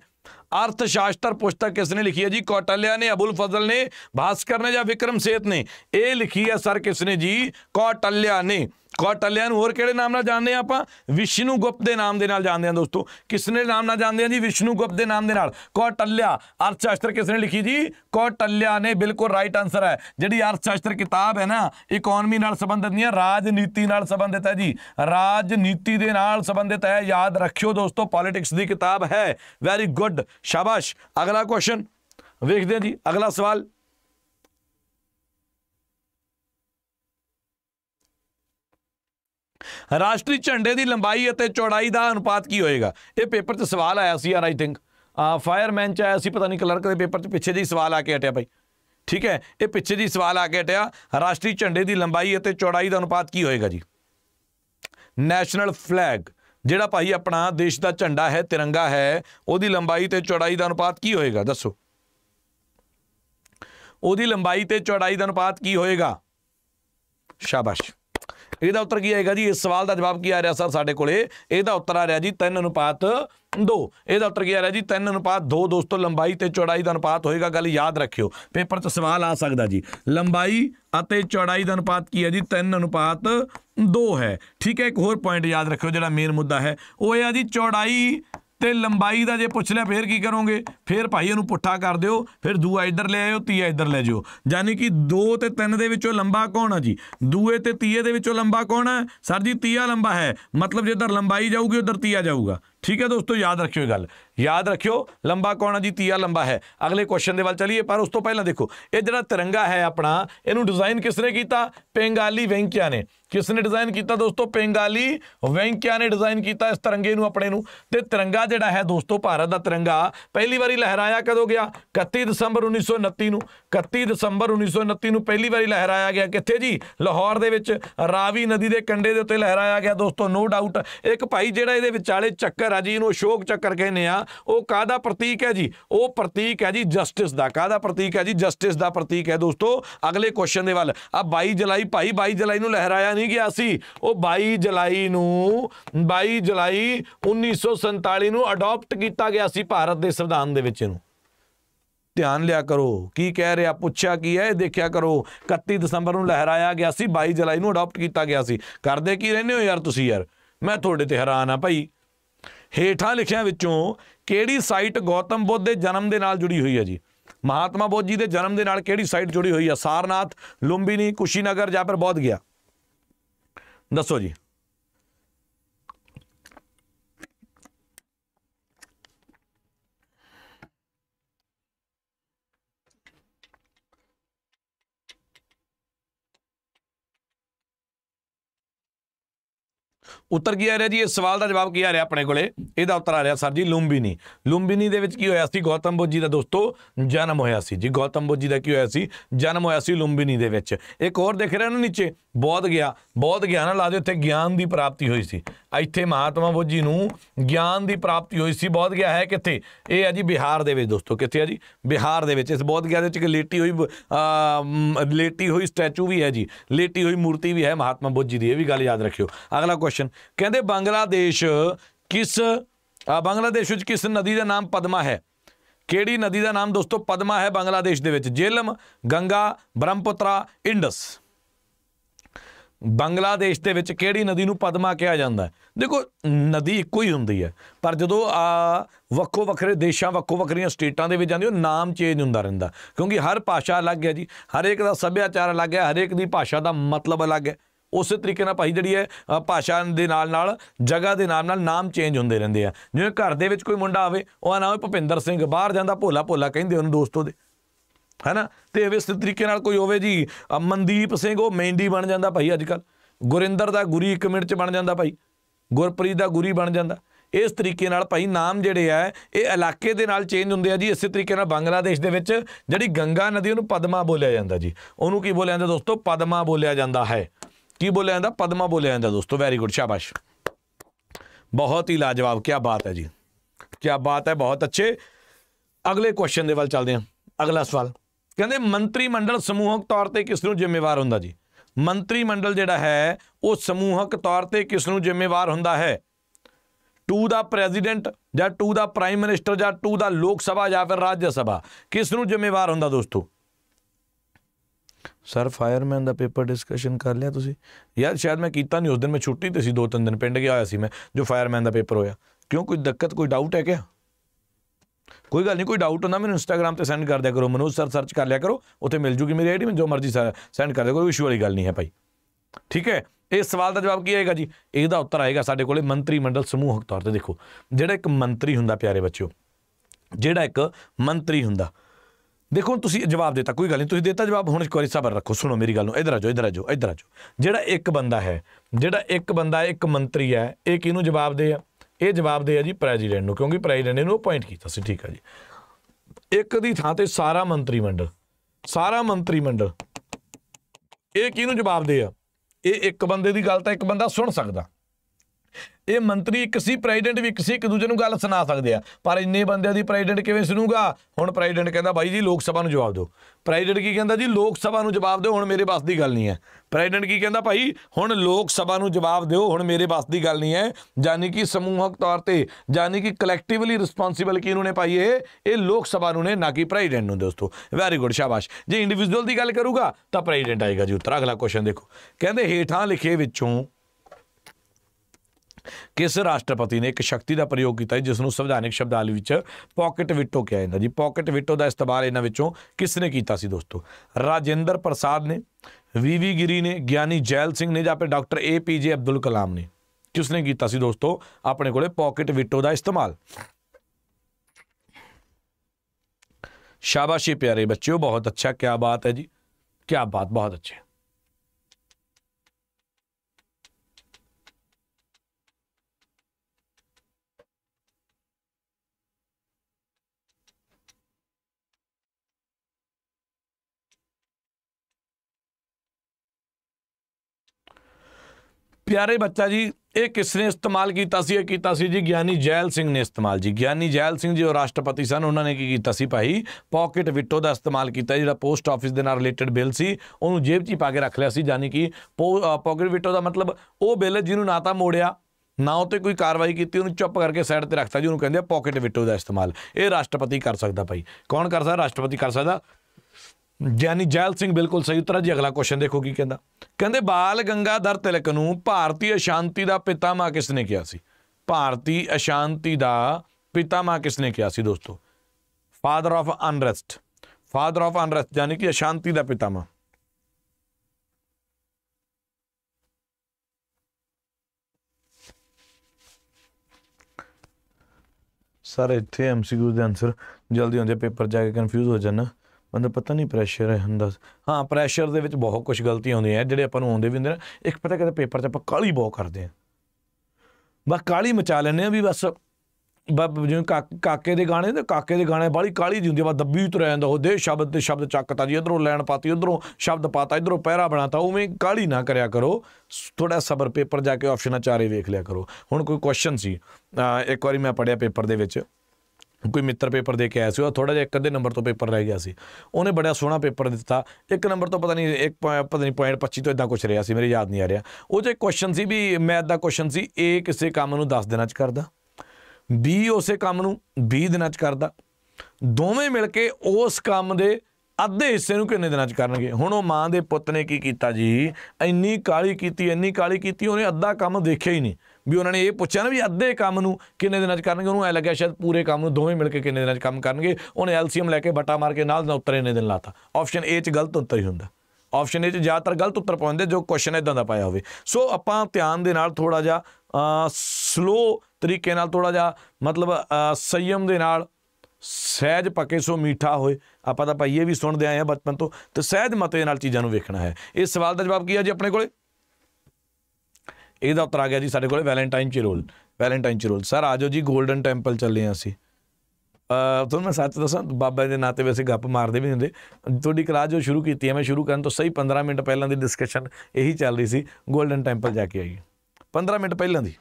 Speaker 1: अर्थशास्त्र पुस्तक किसने लिखी है जी कौटल्या ने अबुल फजल ने भास्कर ने या विक्रम सेठ ने ए लिखी है सर किसने जी कौटल्या ने ਕੌਰ ਨੂੰ ਹੋਰ ਕਿਹੜੇ ਨਾਮ ਨਾਲ ਜਾਣਦੇ ਆ ਆਪਾਂ ਵਿਸ਼ਨੂੰ ਗੁਪਤ ਦੇ ਨਾਮ ਦੇ ਨਾਲ ਜਾਣਦੇ ਆ ਦੋਸਤੋ ਕਿਸਨੇ ਨਾਮ ਨਾਲ ਜਾਣਦੇ ਆ ਜੀ ਵਿਸ਼ਨੂੰ ਗੁਪਤ ਦੇ ਨਾਮ ਦੇ ਨਾਲ ਕੋਟਲਿਆ ਅਰਥ ਸ਼ਾਸਤਰ ਕਿਸਨੇ ਲਿਖੀ ਜੀ ਕੋਟਲਿਆ ਨੇ ਬਿਲਕੁਲ ਰਾਈਟ ਆਨਸਰ ਹੈ ਜਿਹੜੀ ਅਰਥ ਸ਼ਾਸਤਰ ਕਿਤਾਬ ਹੈ ਨਾ ਇਕਨੋਮੀ ਨਾਲ ਸੰਬੰਧਿਤ ਨਹੀਂ ਹੈ ਰਾਜਨੀਤੀ ਨਾਲ ਸੰਬੰਧਿਤ ਹੈ ਜੀ ਰਾਜਨੀਤੀ ਦੇ ਨਾਲ ਸੰਬੰਧਿਤ ਹੈ ਯਾਦ ਰੱਖਿਓ ਦੋਸਤੋ ਪੋਲਿਟਿਕਸ ਦੀ ਕਿਤਾਬ ਹੈ ਵੈਰੀ ਗੁੱਡ ਸ਼ਾਬਾਸ਼ ਅਗਲਾ ਕੁਐਸਚਨ ਵੇਖਦੇ ਜੀ ਅਗਲਾ ਸਵਾਲ ਰਾਸ਼ਟਰੀ ਝੰਡੇ ਦੀ ਲੰਬਾਈ ਅਤੇ ਚੌੜਾਈ ਦਾ ਅਨੁਪਾਤ ਕੀ ਹੋਏਗਾ ਇਹ ਪੇਪਰ 'ਚ ਸਵਾਲ ਆਇਆ ਸੀ ਯਾਰ ਆਈ ਥਿੰਕ ਫਾਇਰਮੈਨ 'ਚ ਆਇਆ ਸੀ ਪਤਾ ਨਹੀਂ ਕਲਰਕ ਦੇ ਪੇਪਰ 'ਚ ਪਿੱਛੇ ਦੀ ਸਵਾਲ ਆ ਕੇ ਹਟਿਆ ਭਾਈ ਠੀਕ ਹੈ ਇਹ ਪਿੱਛੇ ਦੀ ਸਵਾਲ ਆ ਕੇ ਹਟਿਆ ਰਾਸ਼ਟਰੀ ਝੰਡੇ ਦੀ ਲੰਬਾਈ ਅਤੇ ਚੌੜਾਈ ਦਾ ਅਨੁਪਾਤ ਕੀ ਹੋਏਗਾ ਜੀ ਨੈਸ਼ਨਲ ਫਲੈਗ ਜਿਹੜਾ ਭਾਈ ਆਪਣਾ ਦੇਸ਼ ਦਾ ਝੰਡਾ ਹੈ ਤਿਰੰਗਾ ਹੈ ਉਹਦੀ ਲੰਬਾਈ ਤੇ ਚੌੜਾਈ ਦਾ ਅਨੁਪਾਤ ਕੀ ਹੋਏਗਾ ਦੱਸੋ ਉਹਦੀ ਲੰਬਾਈ ਤੇ ਚੌੜਾਈ ਦਾ ਅਨੁਪਾਤ ਕੀ ਹੋਏਗਾ ਸ਼ਾਬਾਸ਼ ਇਹਦਾ ਉੱਤਰ ਕੀ ਆਏਗਾ ਜੀ ਇਸ ਸਵਾਲ ਦਾ ਜਵਾਬ ਕੀ ਆ ਰਿਹਾ ਸਰ ਸਾਡੇ ਕੋਲੇ ਇਹਦਾ ਉੱਤਰ ਆ ਰਿਹਾ ਜੀ 3 ਅਨੁਪਾਤ 2 ਇਹਦਾ ਉੱਤਰ ਕੀ ਆ ਰਿਹਾ ਜੀ 3 ਅਨੁਪਾਤ 2 ਦੋਸਤੋ ਲੰਬਾਈ ਤੇ ਚੌੜਾਈ ਦਾ ਅਨੁਪਾਤ ਹੋਏਗਾ ਗੱਲ ਯਾਦ ਰੱਖਿਓ ਪੇਪਰ 'ਚ ਸਵਾਲ ਆ ਸਕਦਾ ਜੀ ਲੰਬਾਈ ਅਤੇ ਚੌੜਾਈ ਦਾ ਅਨੁਪਾਤ ਕੀ ਹੈ ਜੀ 3 ਅਨੁਪਾਤ 2 ਹੈ ਠੀਕ ਹੈ ਇੱਕ ਹੋਰ ਪੁਆਇੰਟ ਯਾਦ ਰੱਖਿਓ ਜਿਹੜਾ ਮੇਨ ਮੁੱਦਾ ਹੈ ਉਹ ਹੈ ਜੀ ਚੌੜਾਈ ਤੇ ਲੰਬਾਈ ਦਾ ਜੇ ਪੁੱਛ ਲਿਆ ਫੇਰ ਕੀ ਕਰੋਗੇ ਫੇਰ ਭਾਈ ਇਹਨੂੰ ਪੁੱਠਾ ਕਰ ਦਿਓ ਫੇਰ ਦੂਆ ਇੱਧਰ ਲੈ ਆਇਓ ਤੀਆ ਇੱਧਰ ਲੈ ਜਿਓ ਯਾਨੀ ਕਿ 2 ਤੇ 3 ਦੇ ਵਿੱਚੋਂ ਲੰਬਾ ਕੌਣ ਆ ਜੀ ਦੂਏ ਤੇ ਤੀਏ ਦੇ ਵਿੱਚੋਂ ਲੰਬਾ ਕੌਣ ਹੈ ਸਰ ਜੀ ਤੀਆ ਲੰਬਾ ਹੈ ਮਤਲਬ ਜੇ ਇੱਧਰ ਲੰਬਾਈ ਜਾਊਗੀ ਉਧਰ ਤੀਆ ਜਾਊਗਾ ਠੀਕ ਹੈ ਦੋਸਤੋ ਯਾਦ ਰੱਖਿਓ ਇਹ ਗੱਲ ਯਾਦ ਰੱਖਿਓ ਲੰਬਾ ਕੋਣਾ ਜੀ ਤੀਆ ਲੰਬਾ ਹੈ ਅਗਲੇ ਕੁਐਸਚਨ ਦੇ ਵੱਲ ਚਲੀਏ ਪਰ ਉਸ ਤੋਂ ਪਹਿਲਾਂ ਦੇਖੋ ਇਹ ਜਿਹੜਾ ਤਿਰੰਗਾ ਹੈ ਆਪਣਾ ਇਹਨੂੰ ਡਿਜ਼ਾਈਨ ਕਿਸ ਨੇ ਕੀਤਾ ਪੇਂਗਾਲੀ ਵੈਂਕਿਆ ਨੇ ਕਿਸ ਨੇ ਡਿਜ਼ਾਈਨ ਕੀਤਾ ਦੋਸਤੋ ਪੇਂਗਾਲੀ ਵੈਂਕਿਆ ਨੇ ਡਿਜ਼ਾਈਨ ਕੀਤਾ ਇਸ ਤਿਰੰਗੇ ਨੂੰ ਆਪਣੇ ਨੂੰ ਤੇ ਤਿਰੰਗਾ ਜਿਹੜਾ ਹੈ ਦੋਸਤੋ ਭਾਰਤ ਦਾ ਤਿਰੰਗਾ ਪਹਿਲੀ ਵਾਰੀ ਲਹਿਰਾਇਆ ਕਦੋਂ ਗਿਆ 31 ਦਸੰਬਰ 1929 ਨੂੰ 31 ਦਸੰਬਰ 1929 ਨੂੰ ਪਹਿਲੀ ਵਾਰੀ ਲਹਿਰਾਇਆ ਗਿਆ ਕਿੱਥੇ ਜੀ ਲਾਹੌਰ ਦੇ ਵਿੱਚ ਰਾਵੀ ਨਦੀ ਦੇ ਕੰਢੇ ਦੇ ਉੱਤੇ ਲਹਿਰਾਇਆ ਗਿਆ ਦੋਸਤੋ ਨੋ ਡਾਊਟ ਇੱਕ ਭਾਈ ਜਿਹੜਾ ਇਹਦੇ ਵਿਚਾਲੇ ਚੱਕਰ ਆ ਜੀ ਅਸ਼ੋਕ ਚੱਕਰ ਕਹਿੰਦੇ ਆ ਉਹ ਕਾਹਦਾ ਪ੍ਰਤੀਕ ਹੈ ਜੀ ਉਹ ਪ੍ਰਤੀਕ ਹੈ ਜੀ ਜਸਟਿਸ ਦਾ ਕਾਹਦਾ ਪ੍ਰਤੀਕ ਹੈ ਜੀ ਜਸਟਿਸ ਦਾ ਪ੍ਰਤੀਕ ਹੈ ਦੋਸਤੋ ਅਗਲੇ ਕੁਐਸਚਨ ਦੇ ਵੱਲ ਆ 22 ਜੁਲਾਈ ਭਾਈ 22 ਜੁਲਾਈ ਨੂੰ ਲਹਿਰਾਇਆ ਨਹੀਂ ਗਿਆ ਸੀ ਉਹ 22 ਜੁਲਾਈ ਨੂੰ 22 ਜੁਲਾਈ 1947 ਨੂੰ ਅਡਾਪਟ ਕੀਤਾ ਗਿਆ ਸੀ ਭਾਰਤ ਦੇ ਸੰਵਿਧਾਨ ਦੇ ਵਿੱਚ ਇਹਨੂੰ ਧਿਆਨ ਲਿਆ ਕਰੋ ਕੀ ਕਹਿ ਰਿਹਾ ਪੁੱਛਿਆ ਕੀ ਹੈ ਇਹ ਦੇਖਿਆ ਕਰੋ 31 ਦਸੰਬਰ ਨੂੰ ਲਹਿਰਾਇਆ ਗਿਆ ਸੀ 22 ਜੁਲਾਈ ਨੂੰ ਅਡਾਪਟ ਕੀਤਾ ਗਿਆ ਸੀ ਕਰਦੇ ਕੀ ਰਹਿੰਦੇ ਹੋ ਯਾਰ ਤੁਸੀਂ ਯਾਰ ਮੈਂ ਤੁਹਾਡੇ ਤੇ ਹੈਰਾਨ ਆ ਭਾਈ ਹੇਠਾਂ ਲਿਖਿਆਂ ਵਿੱਚੋਂ ਕਿਹੜੀ ਸਾਈਟ ਗੌਤਮ ਬੁੱਧ ਦੇ ਜਨਮ ਦੇ ਨਾਲ ਜੁੜੀ ਹੋਈ ਹੈ ਜੀ ਮਹਾਤਮਾ ਬੁੱਧ ਜੀ ਦੇ ਜਨਮ ਦੇ ਨਾਲ ਕਿਹੜੀ ਸਾਈਟ ਜੁੜੀ ਹੋਈ ਹੈ ਸਾਰਨਾਥ ਲੁੰਬਿਨੀ ਕੁਸ਼ੀਨਗਰ ਜਾਂ ਫਿਰ ਬੋਧ ਗਿਆ ਦੱਸੋ ਜੀ ਉੱਤਰ ਕੀ ਆ ਰਿਹਾ ਜੀ ਇਹ ਸਵਾਲ ਦਾ ਜਵਾਬ ਕੀ ਆ ਰਿਹਾ ਆਪਣੇ ਕੋਲੇ ਇਹਦਾ ਉੱਤਰ ਆ ਰਿਹਾ ਸਰ ਜੀ ਲੁੰਬਿਨੀ ਲੁੰਬਿਨੀ ਦੇ ਵਿੱਚ ਕੀ ਹੋਇਆ ਸੀ ਗੌਤਮ ਬੁੱਧ ਜੀ ਦਾ ਦੋਸਤੋ ਜਨਮ ਹੋਇਆ ਸੀ ਜੀ ਗੌਤਮ ਬੁੱਧ ਜੀ ਦਾ ਕੀ ਹੋਇਆ ਸੀ ਜਨਮ ਹੋਇਆ ਸੀ ਲੁੰਬਿਨੀ ਦੇ ਵਿੱਚ ਇੱਕ ਹੋਰ ਦੇਖ ਰਿਹਾ ਨਾ ਨੀਚੇ ਬੋਧ ਗਿਆ ਬਹੁਤ ਗਿਆਨ ਲਾ ਦਿਓ ਉੱਥੇ ਗਿਆਨ ਦੀ ਪ੍ਰਾਪਤੀ ਹੋਈ ਸੀ ਇੱਥੇ ਮਹਾਤਮਾ ਬੁੱਧ ਜੀ ਨੂੰ ਗਿਆਨ ਦੀ ਪ੍ਰਾਪਤੀ ਹੋਈ ਸੀ ਬਹੁਤ ਗਿਆ ਹੈ ਕਿੱਥੇ ਇਹ ਹੈ ਜੀ ਬਿਹਾਰ ਦੇ ਵਿੱਚ ਦੋਸਤੋ ਕਿੱਥੇ ਹੈ ਜੀ ਬਿਹਾਰ ਦੇ ਵਿੱਚ ਇਸ ਬਹੁਤ ਗਿਆ ਦੇ ਵਿੱਚ ਇੱਕ ਲੇਟੀ ਹੋਈ ਲੇਟੀ ਹੋਈ ਸਟੈਚੂ ਵੀ ਹੈ ਜੀ ਲੇਟੀ ਹੋਈ ਮੂਰਤੀ ਵੀ ਹੈ ਮਹਾਤਮਾ ਬੁੱਧ ਜੀ ਦੀ ਇਹ ਵੀ ਗੱਲ ਯਾਦ ਰੱਖਿਓ ਅਗਲਾ ਕੁਐਸਚਨ ਕਹਿੰਦੇ ਬੰਗਲਾਦੇਸ਼ ਕਿਸ ਬੰਗਲਾਦੇਸ਼ ਵਿੱਚ ਕਿਸ ਨਦੀ ਦਾ ਨਾਮ ਪਦਮਾ ਹੈ ਕਿਹੜੀ ਨਦੀ ਦਾ ਨਾਮ ਦੋਸਤੋ ਪਦਮਾ ਹੈ ਬੰਗਲਾਦੇਸ਼ ਦੇ ਵਿੱਚ ਜੇਲਮ ਗੰਗਾ ਬ੍ਰਹਮਪੁੱਤਰਾ ਇੰਡਸ ਬੰਗਲਾਦੇਸ਼ ਦੇ ਵਿੱਚ ਕਿਹੜੀ ਨਦੀ ਨੂੰ ਪਦਮਾ ਕਿਹਾ ਜਾਂਦਾ ਦੇਖੋ ਨਦੀ ਇੱਕੋ ਹੀ ਹੁੰਦੀ ਹੈ ਪਰ ਜਦੋਂ ਆ ਵੱਖੋ ਵੱਖਰੇ ਦੇਸ਼ਾਂ ਵੱਖੋ ਵੱਖਰੀਆਂ ਸਟੇਟਾਂ ਦੇ ਵਿੱਚ ਜਾਂਦੇ ਉਹ ਨਾਮ ਚੇਂਜ ਹੁੰਦਾ ਰਹਿੰਦਾ ਕਿਉਂਕਿ ਹਰ ਭਾਸ਼ਾ ਅਲੱਗ ਹੈ ਜੀ ਹਰ ਇੱਕ ਦਾ ਸੱਭਿਆਚਾਰ ਅਲੱਗ ਹੈ ਹਰ ਇੱਕ ਦੀ ਭਾਸ਼ਾ ਦਾ ਮਤਲਬ ਅਲੱਗ ਹੈ ਉਸੇ ਤਰੀਕੇ ਨਾਲ ਭਾਈ ਜਿਹੜੀ ਹੈ ਭਾਸ਼ਾ ਦੇ ਨਾਲ ਨਾਲ ਜਗ੍ਹਾ ਦੇ ਨਾਮ ਨਾਲ ਨਾਮ ਚੇਂਜ ਹੁੰਦੇ ਰਹਿੰਦੇ ਆ ਜਿਵੇਂ ਘਰ ਦੇ ਵਿੱਚ ਕੋਈ ਮੁੰਡਾ ਆਵੇ ਉਹਦਾ ਨਾਮ ਭਪਿੰਦਰ ਸਿੰਘ ਬਾਹਰ ਜਾਂਦਾ ਭੋਲਾ ਭੋਲਾ ਕਹਿੰਦੇ ਉਹਨੂੰ ਦੋਸਤੋ ਦੇ ਹੈਨਾ ਤੇ ਇਹ ਇਸ ਤਰੀਕੇ ਨਾਲ ਕੋਈ ਹੋਵੇ ਜੀ ਮਨਦੀਪ ਸਿੰਘ ਉਹ ਮੈਂਡੀ ਬਣ ਜਾਂਦਾ ਭਾਈ ਅੱਜ ਕੱਲ ਗੁਰਿੰਦਰ ਦਾ ਗੁਰੀ 1 ਮਿੰਟ ਚ ਬਣ ਜਾਂਦਾ ਭਾਈ ਗੁਰਪ੍ਰੀਤ ਦਾ ਗੁਰੀ ਬਣ ਜਾਂਦਾ ਇਸ ਤਰੀਕੇ ਨਾਲ ਭਾਈ ਨਾਮ ਜਿਹੜੇ ਆ ਇਹ ਇਲਾਕੇ ਦੇ ਨਾਲ ਚੇਂਜ ਹੁੰਦੇ ਆ ਜੀ ਇਸੇ ਤਰੀਕੇ ਨਾਲ ਬੰਗਲਾਦੇਸ਼ ਦੇ ਵਿੱਚ ਜਿਹੜੀ ਗੰਗਾ ਨਦੀ ਉਹਨੂੰ ਪਦਮਾ ਬੋਲਿਆ ਜਾਂਦਾ ਜੀ ਉਹਨੂੰ ਕੀ ਬੋਲਿਆ ਜਾਂਦਾ ਦੋਸਤੋ ਪਦਮਾ ਬੋਲਿਆ ਜਾਂਦਾ ਹੈ ਕੀ ਬੋਲਿਆ ਜਾਂਦਾ ਪਦਮਾ ਬੋਲਿਆ ਜਾਂਦਾ ਦੋਸਤੋ ਵੈਰੀ ਗੁੱਡ ਸ਼ਾਬਾਸ਼ ਬਹੁਤ ਹੀ ਲਾਜਵਾਬ ਕੀ ਬਾਤ ਹੈ ਜੀ ਕੀ ਬਾਤ ਹੈ ਬਹੁਤ ਅੱਛੇ ਅਗਲੇ ਕੁਐਸਚਨ ਦੇ ਵੱਲ ਚੱਲਦੇ ਹਾਂ ਅਗਲਾ ਸਵਾਲ कहते मंत्री मंडल समूहक तौर पर किसान जिम्मेवार हों जी मंत्री मंडल जोड़ा है वह समूहक तौर पर किसान जिम्मेवार हों टू का प्रेजीडेंट या टू का प्राइम मिनिस्टर या टू का लोग सभा या फिर राज्यसभा किसान जिम्मेवार हों दोस्तों सर फायरमैन का पेपर डिस्कशन कर लिया तुसी? यार शायद मैं किया नहीं उस दिन मैं छुट्टी तो दो तीन दिन पिंड गया हो फायरमैन का पेपर होया क्यों कोई दिक्कत कोई डाउट है क्या ਕੋਈ ਗੱਲ ਨਹੀਂ ਕੋਈ ਡਾਊਟ ਹੁੰਦਾ ਮੈਨੂੰ ਇੰਸਟਾਗ੍ਰam ਤੇ ਸੈਂਡ ਕਰ ਦਿਆ ਕਰੋ ਮਨੋਜ ਸਰ ਸਰਚ ਕਰ ਲਿਆ ਕਰੋ ਉੱਥੇ ਮਿਲ ਜੂਗੀ ਮੇਰੀ ਆਈਡੀ ਮੈਨੂੰ ਜੋ ਮਰਜ਼ੀ ਸੈਂਡ ਕਰ ਦਿਆ ਕਰੋ ਇਸ਼ੂ ਵਾਲੀ ਗੱਲ ਨਹੀਂ ਹੈ ਭਾਈ ਠੀਕ ਹੈ ਇਸ ਸਵਾਲ ਦਾ ਜਵਾਬ ਕੀ ਆਏਗਾ ਜੀ ਇਹਦਾ ਉੱਤਰ ਆਏਗਾ ਸਾਡੇ ਕੋਲੇ ਮੰਤਰੀ ਮੰਡਲ ਸਮੂਹਕ ਤੌਰ ਤੇ ਦੇਖੋ ਜਿਹੜਾ ਇੱਕ ਮੰਤਰੀ ਹੁੰਦਾ ਪਿਆਰੇ ਬੱਚਿਓ ਜਿਹੜਾ ਇੱਕ ਮੰਤਰੀ ਹੁੰਦਾ ਦੇਖੋ ਤੁਸੀਂ ਜਵਾਬ ਦਿੱਤਾ ਕੋਈ ਗੱਲ ਨਹੀਂ ਤੁਸੀਂ ਦਿੱਤਾ ਜਵਾਬ ਹੁਣ ਇੱਕ ਵਾਰੀ ਸਬਰ ਰੱਖੋ ਸੁਣੋ ਮੇਰੀ ਗੱਲ ਨੂੰ ਇਧਰ ਆ ਜਾਓ ਇਧਰ ਆ ਜਾਓ ਇਧਰ ਆ ਜਾਓ ਜਿਹੜਾ ਇੱਕ ਬੰਦਾ ਹੈ ਜਿਹੜਾ ਇੱਕ ਬੰਦਾ ਇੱਕ ਮੰਤਰੀ ਹੈ ਇਹ ਕਿਹਨੂੰ ਜਵਾਬ ਦੇ ਆ ਇਹ ਜਵਾਬ ਦੇ ਆ ਜੀ ਪ੍ਰੈਜ਼ੀਡੈਂਟ ਨੂੰ ਕਿਉਂਕਿ ਪ੍ਰੈਜ਼ੀਡੈਂਟ ਨੇ ਉਹ ਅਪਾਇੰਟ ਕੀਤਾ ਸੀ ਠੀਕ ਹੈ ਜੀ ਇੱਕ ਦੀ ਥਾਂ ਤੇ ਸਾਰਾ ਮੰਤਰੀ ਮੰਡਲ ਸਾਰਾ ਮੰਤਰੀ ਮੰਡਲ ਇਹ ਕਿਹਨੂੰ ਜਵਾਬ ਦੇ ਆ ਇਹ ਇੱਕ ਬੰਦੇ ਦੀ ਗੱਲ ਤਾਂ ਇੱਕ ਬੰਦਾ ਸੁਣ ਸਕਦਾ ਇਹ ਮੰਤਰੀ ਇੱਕ ਸੀ ਪ੍ਰੈਜ਼ੀਡੈਂਟ ਵੀ ਇੱਕ ਸੀ ਇੱਕ ਦੂਜੇ ਨੂੰ ਗੱਲ ਸੁਣਾ ਸਕਦੇ ਆ ਪਰ ਇੰਨੇ ਬੰਦਿਆਂ ਦੀ ਪ੍ਰੈਜ਼ੀਡੈਂਟ ਕਿਵੇਂ ਸੁਣੂਗਾ ਹੁਣ ਪ੍ਰੈਜ਼ੀਡੈਂਟ ਕਹਿੰਦਾ ਬਾਈ ਜੀ ਲੋਕ ਸਭਾ ਨੂੰ ਜਵਾਬ ਦਿਓ ਪ੍ਰੈਜ਼ੀਡੈਂਟ ਕੀ ਕਹਿੰਦਾ ਜੀ ਲੋਕ ਸਭਾ ਨੂੰ ਜਵਾਬ ਦਿਓ ਹੁਣ ਮੇਰੇ ਬਸ ਦੀ ਗੱਲ ਨਹੀਂ ਹੈ ਪ੍ਰੈਜ਼ੀਡੈਂਟ ਕੀ ਕਹਿੰਦਾ ਭਾਈ ਹੁਣ ਲੋਕ ਸਭਾ ਨੂੰ ਜਵਾਬ ਦਿਓ ਹੁਣ ਮੇਰੇ ਬਸ ਦੀ ਗੱਲ ਨਹੀਂ ਹੈ ਯਾਨੀ ਕਿ ਸਮੂਹਕ ਤੌਰ ਤੇ ਯਾਨੀ ਕਿ ਕਲੈਕਟਿਵਲੀ ਰਿਸਪੌਂਸਿਬਲ ਕੀ ਨੇ ਪਾਈ ਇਹ ਇਹ ਲੋਕ ਸਭਾ ਨੂੰ ਨੇ ਨਾ ਕਿ ਪ੍ਰੈਜ਼ੀਡੈਂਟ ਨੂੰ ਦੋਸਤੋ ਵੈਰੀ ਗੁੱਡ ਸ਼ਾਬਾਸ਼ ਜੇ ਇੰਡੀਵਿਜੂਅਲ ਦੀ ਗੱਲ ਕਰੂਗਾ ਤਾਂ ਪ੍ਰੈਜ਼ੀਡੈਂਟ ਆਏਗਾ ਜੀ ਉੱਤਰ ਅਗਲਾ ਕੁਐਸਚਨ ਦੇਖੋ ਕਹਿੰਦੇ ਹੇਠਾਂ ਲਿਖੇ ਵਿੱਚੋਂ ਕਿਸ ਰਾਸ਼ਟਰਪਤੀ ਨੇ ਇੱਕ ਸ਼ਕਤੀ ਦਾ ਪ੍ਰਯੋਗ ਕੀਤਾ ਜਿਸ ਨੂੰ ਸੰਵਿਧਾਨਿਕ ਸ਼ਬਦਾਵਲੀ ਵਿੱਚ ਪਾਕਟ ਵਿਟੋ ਕਿਹਾ ਜਾਂਦਾ ਜੀ ਪਾਕਟ ਵਿਟੋ ਦਾ ਇਸਤੇਮਾਲ ਇਹਨਾਂ ਵਿੱਚੋਂ ਕਿਸ ਨੇ ਕੀਤਾ ਸੀ ਦੋਸਤੋ ਰਾਜੇਂਦਰ ਪ੍ਰਸਾਦ ਨੇ ਵੀਵੀ ਗਿਰੀ ਨੇ ਗਿਆਨੀ ਜੈਲ ਸਿੰਘ ਨੇ ਜਾਂ ਫਿਰ ਡਾਕਟਰ ਏ ਪੀ ਜੇ ਅਬਦੁਲ ਕਲਾਮ ਨੇ ਕਿਸ ਨੇ ਕੀਤਾ ਸੀ ਦੋਸਤੋ ਆਪਣੇ ਕੋਲੇ ਪਾਕਟ ਵਿਟੋ ਦਾ ਇਸਤੇਮਾਲ शाबाशी ਪਿਆਰੇ ਬੱਚਿਓ ਬਹੁਤ ਅੱਛਾ ਕੀ ਬਾਤ ਹੈ ਜੀ ਕੀ ਬਾਤ ਬਹੁਤ ਅੱਛੀ ਪਿਆਰੇ ਬੱਚਾ ਜੀ ਇਹ ਕਿਸ ਨੇ ਇਸਤੇਮਾਲ ਕੀਤਾ ਸੀ ਇਹ ਕੀਤਾ ਸੀ ਜੀ ਗਿਆਨੀ ਜੈਲ ਸਿੰਘ ਨੇ ਇਸਤੇਮਾਲ ਜੀ ਗਿਆਨੀ ਜੈਲ ਸਿੰਘ ਜੀ ਉਹ ਰਾਸ਼ਟਰਪਤੀ ਸਨ ਉਹਨਾਂ ਨੇ ਕੀ ਕੀਤਾ ਸੀ ਭਾਈ ਪਾਕਟ ਵਿਟੋ ਦਾ ਇਸਤੇਮਾਲ ਕੀਤਾ ਜਿਹੜਾ ਪੋਸਟ ਆਫਿਸ ਦੇ ਨਾਲ ਰਿਲੇਟਡ ਬਿੱਲ ਸੀ ਉਹਨੂੰ ਜੇਬ 'ਚ ਹੀ ਪਾ ਕੇ ਰੱਖ ਲਿਆ ਸੀ ਯਾਨੀ ਕਿ ਪਾਕਟ ਵਿਟੋ ਦਾ ਮਤਲਬ ਉਹ ਬਿੱਲ ਜਿਹਨੂੰ ਨਾ ਤਾਂ ਮੋੜਿਆ ਨਾ ਉਹ ਤੇ ਕੋਈ ਕਾਰਵਾਈ ਕੀਤੀ ਉਹਨੂੰ ਚੁੱਪ ਕਰਕੇ ਸਾਈਡ ਤੇ ਰੱਖਤਾ ਜੀ ਉਹਨੂੰ ਕਹਿੰਦੇ ਆ ਪਾਕਟ ਵਿਟੋ ਦਾ ਇਸਤੇਮਾਲ ਇਹ ਰਾਸ਼ਟਰਪਤੀ ਕਰ ਸਕਦਾ ਭਾਈ ਕੌਣ ਕਰ ਸਕਦਾ ਰਾਸ਼ਟਰਪਤੀ ਕਰ ਸਕਦਾ ਜਾਨੀ ਜੈਲ ਸਿੰਘ ਬਿਲਕੁਲ ਸਹੀ ਉੱਤਰ ਹੈ ਜੀ ਅਗਲਾ ਕੁਐਸਚਨ ਦੇਖੋ ਕੀ ਕਹਿੰਦਾ ਕਹਿੰਦੇ ਬਾਲ ਗੰਗਾਧਰ ਤਿਲਕ ਨੂੰ ਭਾਰਤੀ ਅਸ਼ਾਂਤੀ ਦਾ ਪਿਤਾ ਮਾ ਕਿਸ ਨੇ ਕਿਹਾ ਸੀ ਭਾਰਤੀ ਅਸ਼ਾਂਤੀ ਦਾ ਪਿਤਾ ਮਾ ਕਿਸ ਨੇ ਕਿਹਾ ਸੀ ਦੋਸਤੋ father of unrest father of unrest ਯਾਨੀ ਕਿ ਅਸ਼ਾਂਤੀ ਦਾ ਪਿਤਾ ਮਾ ਸਾਰੇ ਟੀਐਮਸੀਕਿਊ ਦੇ ਆਨਸਰ ਜਲਦੀ ਹੁੰਦੇ ਪੇਪਰ ਜਾ ਕੇ ਕਨਫਿਊਜ਼ ਹੋ ਜਾਣਾ ਬੰਦਾ ਪਤਾ ਨਹੀਂ ਪ੍ਰੈਸ਼ਰ ਹੈ ਹੁੰਦਾ ਹਾਂ ਪ੍ਰੈਸ਼ਰ ਦੇ ਵਿੱਚ ਬਹੁਤ ਕੁਝ ਗਲਤੀਆਂ ਹੁੰਦੀਆਂ ਜਿਹੜੇ ਆਪਾਂ ਨੂੰ ਆਉਂਦੇ ਵੀ ਹੁੰਦੇ ਨੇ ਇੱਕ ਪਤਾ ਕਿਤੇ ਪੇਪਰ 'ਚ ਆਪਾਂ ਕਾਲੀ ਬਹੁਤ ਕਰਦੇ ਆ ਬਸ ਕਾਲੀ ਮਚਾ ਲੈਂਦੇ ਆ ਵੀ ਬਸ ਬਬ ਜਿਵੇਂ ਕਾਕੇ ਦੇ ਗਾਣੇ ਤੇ ਕਾਕੇ ਦੇ ਗਾਣੇ ਬਾਲੀ ਕਾਲੀ ਜੀ ਹੁੰਦੀ ਬਸ ਦੱਬੀ ਉਤਰਿਆ ਜਾਂਦਾ ਉਹ ਦੇ ਸ਼ਬਦ ਤੇ ਸ਼ਬਦ ਚੱਕਤਾ ਜੀ ਇਧਰੋਂ ਲੈਣ ਪਾਤੀ ਉਧਰੋਂ ਸ਼ਬਦ ਪਾਤਾ ਇਧਰੋਂ ਪਹਿਰਾ ਬਣਾਤਾ ਉਵੇਂ ਕਾਲੀ ਨਾ ਕਰਿਆ ਕਰੋ ਥੋੜਾ ਸਬਰ ਪੇਪਰ ਜਾ ਕੇ ਆਪਸ਼ਨਾਂ ਚਾਰੇ ਵੇਖ ਲਿਆ ਕਰੋ ਹੁਣ ਕੋਈ ਕੁਐਸਚਨ ਸੀ ਇੱਕ ਵਾਰੀ ਮੈਂ ਪੜਿਆ ਪੇਪਰ ਦੇ ਵਿੱਚ ਕੋਈ ਮਿੱਤਰ ਪੇਪਰ ਦੇ ਕੇ ਆਇਆ ਸੀ ਉਹ ਥੋੜਾ ਜਿਹਾ ਇੱਕ ਅੱਧੇ ਨੰਬਰ ਤੋਂ ਪੇਪਰ ਰਹਿ ਗਿਆ ਸੀ ਉਹਨੇ ਬੜਾ ਸੋਹਣਾ ਪੇਪਰ ਦਿੱਤਾ ਇੱਕ ਨੰਬਰ ਤੋਂ ਪਤਾ ਨਹੀਂ ਇੱਕ ਪਤਾ ਨਹੀਂ ਪੁਆਇੰਟ 25 ਤੋਂ ਇਦਾਂ ਕੁਝ ਰਿਹਾ ਸੀ ਮੇਰੇ ਯਾਦ ਨਹੀਂ ਆ ਰਿਹਾ ਉਹ ਜੇ ਕੁਐਸਚਨ ਸੀ ਵੀ ਮੈਥ ਦਾ ਕੁਐਸਚਨ ਸੀ A ਕਿਸੇ ਕੰਮ ਨੂੰ 10 ਦਿਨਾਂ 'ਚ ਕਰਦਾ B ਉਸੇ ਕੰਮ ਨੂੰ 20 ਦਿਨਾਂ 'ਚ ਕਰਦਾ ਦੋਵੇਂ ਮਿਲ ਕੇ ਉਸ ਕੰਮ ਦੇ ਅੱਧੇ ਹਿੱਸੇ ਨੂੰ ਕਿੰਨੇ ਦਿਨਾਂ 'ਚ ਕਰਨਗੇ ਹੁਣ ਉਹ ਮਾਂ ਦੇ ਪੁੱਤ ਨੇ ਕੀ ਕੀਤਾ ਜੀ ਇੰਨੀ ਕਾਲੀ ਕੀਤੀ ਇੰਨੀ ਕਾਲੀ ਕੀਤੀ ਉਹਨੇ ਅੱਧਾ ਕੰਮ ਦੇਖਿਆ ਹੀ ਨਹੀਂ ਵੀ ਉਹਨਾਂ ਨੇ ਇਹ ਪੁੱਛਿਆ ਨਾ ਵੀ ਅੱਧੇ ਕੰਮ ਨੂੰ ਕਿੰਨੇ ਦਿਨਾਂ 'ਚ ਕਰਨਗੇ ਉਹਨੂੰ ਐ ਲੱਗਿਆ ਸ਼ਾਇਦ ਪੂਰੇ ਕੰਮ ਨੂੰ ਦੋਵੇਂ ਮਿਲ ਕੇ ਕਿੰਨੇ ਦਿਨਾਂ 'ਚ ਕੰਮ ਕਰਨਗੇ ਉਹਨੇ ਐਲਸੀਐਮ ਲੈ ਕੇ ਬਟਾ ਮਾਰ ਕੇ ਨਾਲ ਦਾ ਉੱਤਰ ਇਹਨੇ ਦਿਨ ਲਾਤਾ ਆਪਸ਼ਨ ਏ 'ਚ ਗਲਤ ਉੱਤਰ ਹੀ ਹੁੰਦਾ ਆਪਸ਼ਨ ਏ 'ਚ ਜ਼ਿਆਦਾਤਰ ਗਲਤ ਉੱਤਰ ਪਾਉਂਦੇ ਜੋ ਕੁਐਸਚਨ ਇਦਾਂ ਦਾ ਪਾਇਆ ਹੋਵੇ ਸੋ ਆਪਾਂ ਧਿਆਨ ਦੇ ਨਾਲ ਥੋੜਾ ਜਿਹਾ ਸਲੋ ਤਰੀਕੇ ਨਾਲ ਥੋੜਾ ਜਿਹਾ ਮਤਲਬ ਸਯਮ ਦੇ ਨਾਲ ਸਹਿਜ ਪਕੇ ਸੋ ਮੀਠਾ ਹੋਏ ਆਪਾਂ ਤਾਂ ਭਾਈ ਇਹ ਵੀ ਸੁਣਦੇ ਆਏ ਆ ਬਚਪਨ ਤੋਂ ਤੇ ਸਹਿਜ ਮਤੇ ਨਾਲ ਚੀਜ਼ਾਂ ਨੂੰ ਵੇਖਣਾ ਹੈ ਇਸ ਸਵਾਲ ਦਾ ਜਵਾਬ ਕੀ ਹੈ ਜੀ ਆਪਣੇ ਕੋਲੇ ਇਹਦਾ ਉੱਤਰ ਆ ਗਿਆ ਜੀ ਸਾਡੇ ਕੋਲੇ Valentine Chirol Valentine Chirol sir ਆਜੋ ਜੀ 골ਡਨ ਟੈਂਪਲ ਚੱਲੇ ਆ ਅਸੀਂ ਤੁਹਾਨੂੰ ਮੈਂ ਸੱਚ ਦੱਸਾਂ ਬਾਬਾ ਦੇ ਨਾਤੇ ਵੈਸੇ ਗੱਪ ਮਾਰਦੇ ਵੀ ਹੁੰਦੇ ਤੁਹਾਡੀ ਕਲਾਸ ਜੋ ਸ਼ੁਰੂ ਕੀਤੀ ਹੈ ਮੈਂ ਸ਼ੁਰੂ ਕਰਨ ਤੋਂ ਸਹੀ 15 ਮਿੰਟ ਪਹਿਲਾਂ ਦੀ ਡਿਸਕਸ਼ਨ ਇਹੀ ਚੱਲ ਰਹੀ ਸੀ 골ਡਨ ਟੈਂਪਲ ਜਾ ਕੇ ਆਈ 15 ਮਿੰਟ ਪਹਿਲਾਂ ਦੀ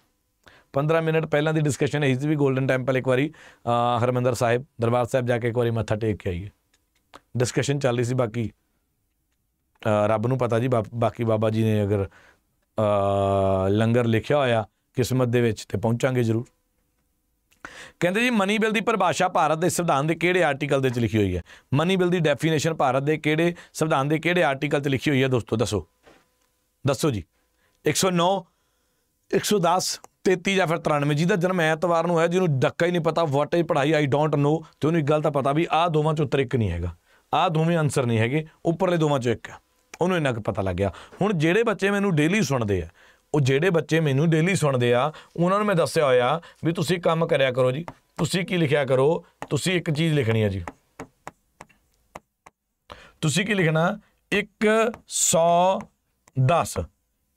Speaker 1: 15 ਮਿੰਟ ਪਹਿਲਾਂ ਦੀ ਡਿਸਕਸ਼ਨ ਇਹੀ ਸੀ ਵੀ 골ਡਨ ਟੈਂਪਲ ਇੱਕ ਵਾਰੀ ਹਰਮੰਦਰ ਸਾਹਿਬ ਦਰਬਾਰ ਸਾਹਿਬ ਜਾ ਕੇ ਇੱਕ ਵਾਰੀ ਮੱਥਾ ਟੇਕ ਕੇ ਆਈਏ ਡਿਸਕਸ਼ਨ ਚੱਲ ਰਹੀ ਸੀ ਬਾਕੀ ਰੱਬ ਨੂੰ ਪਤਾ ਜੀ ਬਾਕੀ ਬਾਬਾ ਜੀ ਨੇ ਅਗਰ ਲੰਗਰ ਲਿਖਿਆ ਹੋਇਆ ਕਿਸਮਤ ਦੇ ਵਿੱਚ ਤੇ ਪਹੁੰਚਾਂਗੇ ਜ਼ਰੂਰ ਕਹਿੰਦੇ ਜੀ ਮਨੀ ਬਿਲ ਦੀ ਪਰਿਭਾਸ਼ਾ ਭਾਰਤ ਦੇ ਸੰਵਿਧਾਨ ਦੇ ਕਿਹੜੇ ਆਰਟੀਕਲ ਦੇ ਵਿੱਚ ਲਿਖੀ ਹੋਈ ਹੈ ਮਨੀ ਬਿਲ ਦੀ ਡੈਫੀਨੇਸ਼ਨ ਭਾਰਤ ਦੇ ਕਿਹੜੇ ਸੰਵਿਧਾਨ ਦੇ ਕਿਹੜੇ ਆਰਟੀਕਲ ਤੇ ਲਿਖੀ ਹੋਈ ਹੈ ਦੋਸਤੋ ਦੱਸੋ ਦੱਸੋ ਜੀ 109 110 33 ਜਾਂ ਫਿਰ 93 ਜਿਹਦਾ ਜਨਮ ਐਤਵਾਰ ਨੂੰ ਹੈ ਜਿਹਨੂੰ ਡੱਕਾ ਹੀ ਨਹੀਂ ਪਤਾ ਵਾਟ ਇਜ਼ ਪੜ੍ਹਾਈ ਆਈ ਡੋਨਟ ਨੋ ਤੇ ਉਹਨੂੰ ਇੱਕ ਗੱਲ ਤਾਂ ਪਤਾ ਵੀ ਆਹ ਦੋਵਾਂ ਚੋਂ ਉੱਤਰ ਇੱਕ ਨਹੀਂ ਹੈਗਾ ਆਹ ਦੋਵੇਂ ਆਨਸਰ ਨਹੀਂ ਹੈਗੇ ਉੱਪਰਲੇ ਦੋਵਾਂ 'ਚੋਂ ਇੱਕ ਹੈ ਉਹਨੂੰ ਇੰਨਾ ਕੁ ਪਤਾ ਲੱਗ ਗਿਆ ਹੁਣ ਜਿਹੜੇ ਬੱਚੇ ਮੈਨੂੰ ਡੇਲੀ ਸੁਣਦੇ ਆ ਉਹ ਜਿਹੜੇ ਬੱਚੇ ਮੈਨੂੰ ਡੇਲੀ ਸੁਣਦੇ ਆ ਉਹਨਾਂ ਨੂੰ ਮੈਂ ਦੱਸਿਆ ਹੋਇਆ ਵੀ ਤੁਸੀਂ ਕੰਮ ਕਰਿਆ ਕਰੋ ਜੀ ਤੁਸੀਂ ਕੀ ਲਿਖਿਆ ਕਰੋ ਤੁਸੀਂ ਇੱਕ ਚੀਜ਼ ਲਿਖਣੀ ਹੈ ਜੀ ਤੁਸੀਂ ਕੀ ਲਿਖਣਾ 100 10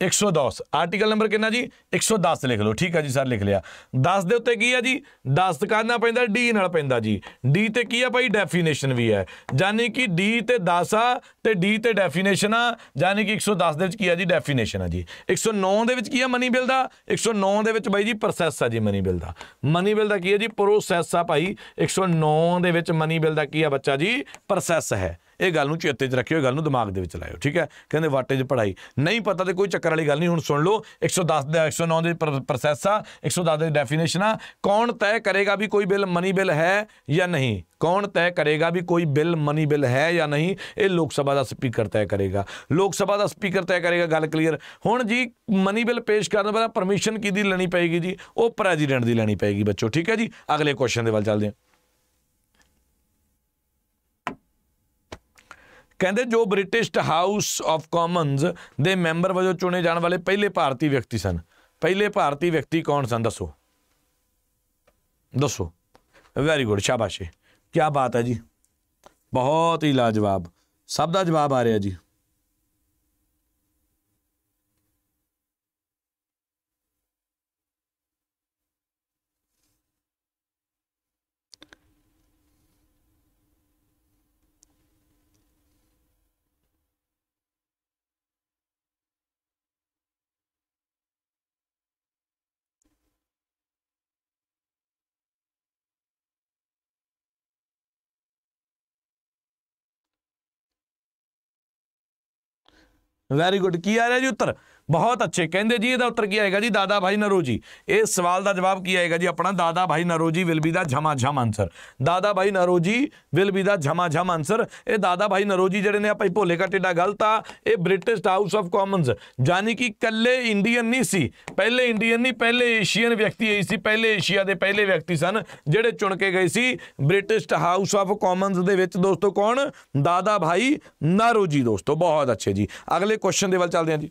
Speaker 1: 110 ਆਰਟੀਕਲ ਨੰਬਰ ਕਿੰਨਾ ਜੀ 110 ਲਿਖ ਲਓ ਠੀਕ ਹੈ ਜੀ ਸਰ ਲਿਖ ਲਿਆ 10 ਦੇ ਉੱਤੇ ਕੀ ਹੈ ਜੀ 10 ਕਰਨਾ ਪੈਂਦਾ ਡੀ ਨਾਲ ਪੈਂਦਾ ਜੀ ਡੀ ਤੇ ਕੀ ਆ ਭਾਈ ਡੈਫੀਨੇਸ਼ਨ ਵੀ ਹੈ ਯਾਨੀ ਕਿ ਡੀ ਤੇ 10 ਆ ਤੇ ਡੀ ਤੇ ਡੈਫੀਨੇਸ਼ਨ ਆ ਯਾਨੀ ਕਿ 110 ਦੇ ਵਿੱਚ ਕੀ ਆ ਜੀ ਡੈਫੀਨੇਸ਼ਨ ਆ ਜੀ 109 ਦੇ ਵਿੱਚ ਕੀ ਆ ਮਨੀ ਬਿਲ ਦਾ 109 ਦੇ ਵਿੱਚ ਭਾਈ ਜੀ ਪ੍ਰੋਸੈਸ ਆ ਜੀ ਮਨੀ ਬਿਲ ਦਾ ਮਨੀ ਬਿਲ ਦਾ ਕੀ ਆ ਜੀ ਪ੍ਰੋਸੈਸ ਆ ਭਾਈ 109 ਦੇ ਵਿੱਚ ਮਨੀ ਬਿਲ ਦਾ ਕੀ ਆ ਬੱਚਾ ਜੀ ਪ੍ਰੋਸੈਸ ਹੈ ਇਹ ਗੱਲ ਨੂੰ ਚੇਤੇ 'ਚ ਰੱਖਿਓ ਇਹ ਗੱਲ ਨੂੰ ਦਿਮਾਗ ਦੇ ਵਿੱਚ ਲਾਇਓ ਠੀਕ ਹੈ ਕਹਿੰਦੇ ਵਾਟੇ 'ਚ ਪੜਾਈ ਨਹੀਂ ਪਤਾ ਤੇ ਕੋਈ ਚੱਕਰ ਵਾਲੀ ਗੱਲ ਨਹੀਂ ਹੁਣ ਸੁਣ ਲਓ 110 ਦੇ 109 ਦੇ ਪ੍ਰੋਸੈਸ ਆ 110 ਦੇ ਡੈਫੀਨੇਸ਼ਨ ਆ ਕੌਣ ਤੈਅ ਕਰੇਗਾ ਵੀ ਕੋਈ ਬਿੱਲ ਮਨੀ ਬਿੱਲ ਹੈ ਜਾਂ ਨਹੀਂ ਕੌਣ ਤੈਅ ਕਰੇਗਾ ਵੀ ਕੋਈ ਬਿੱਲ ਮਨੀ ਬਿੱਲ ਹੈ ਜਾਂ ਨਹੀਂ ਇਹ ਲੋਕ ਸਭਾ ਦਾ ਸਪੀਕਰ ਤੈਅ ਕਰੇਗਾ ਲੋਕ ਸਭਾ ਦਾ ਸਪੀਕਰ ਤੈਅ ਕਰੇਗਾ ਗੱਲ ਕਲੀਅਰ ਹੁਣ ਜੀ ਮਨੀ ਬਿੱਲ ਪੇਸ਼ ਕਰਨ ਵਾਲਾ ਪਰਮਿਸ਼ਨ ਕਿਹਦੀ ਲੈਣੀ ਪੈਗੀ ਜੀ ਉਹ ਪ੍ਰੈਜ਼ੀਡੈਂਟ ਦੀ ਲੈਣੀ ਪੈਗੀ ਬੱਚੋ ਠੀਕ ਹੈ ਜੀ ਅਗਲੇ ਕੁਐਸਚਨ ਦੇ ਵੱਲ ਚੱਲਦੇ ਹਾਂ ਕਹਿੰਦੇ ਜੋ ਬ੍ਰਿਟਿਸ਼ ਹਾਊਸ ਆਫ ਕਾਮਨਸ ਦੇ ਮੈਂਬਰ ਵਜੋਂ ਚੁਣੇ ਜਾਣ ਵਾਲੇ ਪਹਿਲੇ ਭਾਰਤੀ ਵਿਅਕਤੀ ਸਨ ਪਹਿਲੇ ਭਾਰਤੀ ਵਿਅਕਤੀ ਕੌਣ ਸਨ ਦੱਸੋ ਦੱਸੋ ਵੈਰੀ ਗੁੱਡ ਸ਼ਾਬਾਸ਼ ਕੀ ਬਾਤ ਹੈ ਜੀ ਬਹੁਤ ਹੀ ਲਾਜਵਾਬ ਸਭ ਦਾ ਜਵਾਬ ਆ ਰਿਹਾ ਜੀ ਵੈਰੀ ਗੁੱਡ ਕੀ ਆ ਰਿਹਾ ਜੀ ਉੱਤਰ ਬਹੁਤ ਅੱਛੇ ਕਹਿੰਦੇ ਜੀ ਇਹਦਾ ਉੱਤਰ ਕੀ ਆਏਗਾ ਜੀ ਦਾਦਾ ਭਾਈ ਨਰੋਜੀ ਇਹ ਸਵਾਲ ਦਾ ਜਵਾਬ ਕੀ ਆਏਗਾ ਜੀ ਆਪਣਾ Dadabhai Naoroji will be the ਝਮਾ ਝਮ answer Dadabhai Naoroji will be the ਝਮਾ ਝਮ ਆਨਸਰ ਇਹ ਦਾਦਾ ਭਾਈ ਨਰੋਜੀ ਜਿਹੜੇ ਨੇ ਆਪਾਂ ਭੋਲੇ ਟੇਡਾ ਗਲਤ ਆ ਇਹ ਬ੍ਰਿਟਿਸ਼ ਹਾਊਸ ਆਫ ਕਾਮਨਸ ਜਾਨੀ ਕਿ ਕੱਲੇ ਇੰਡੀਅਨ ਨਹੀਂ ਸੀ ਪਹਿਲੇ ਇੰਡੀਅਨ ਨਹੀਂ ਪਹਿਲੇ ਏਸ਼ੀਅਨ ਵਿਅਕਤੀ ਆਈ ਸੀ ਪਹਿਲੇ ਏਸ਼ੀਆ ਦੇ ਪਹਿਲੇ ਵਿਅਕਤੀ ਸਨ ਜਿਹੜੇ ਚੁਣ ਕੇ ਗਏ ਸੀ ਬ੍ਰਿਟਿਸ਼ ਹਾਊਸ ਆਫ ਕਾਮਨਸ ਦੇ ਵਿੱਚ ਦੋਸਤੋ ਕੌਣ ਦਾਦਾ ਭਾਈ ਨਰੋਜੀ ਦੋਸਤੋ ਬਹੁਤ ਅੱਛੇ ਜੀ ਅਗਲੇ ਕੁਐਸਚਨ ਦੇ ਵੱਲ ਚੱਲਦੇ ਹਾਂ ਜੀ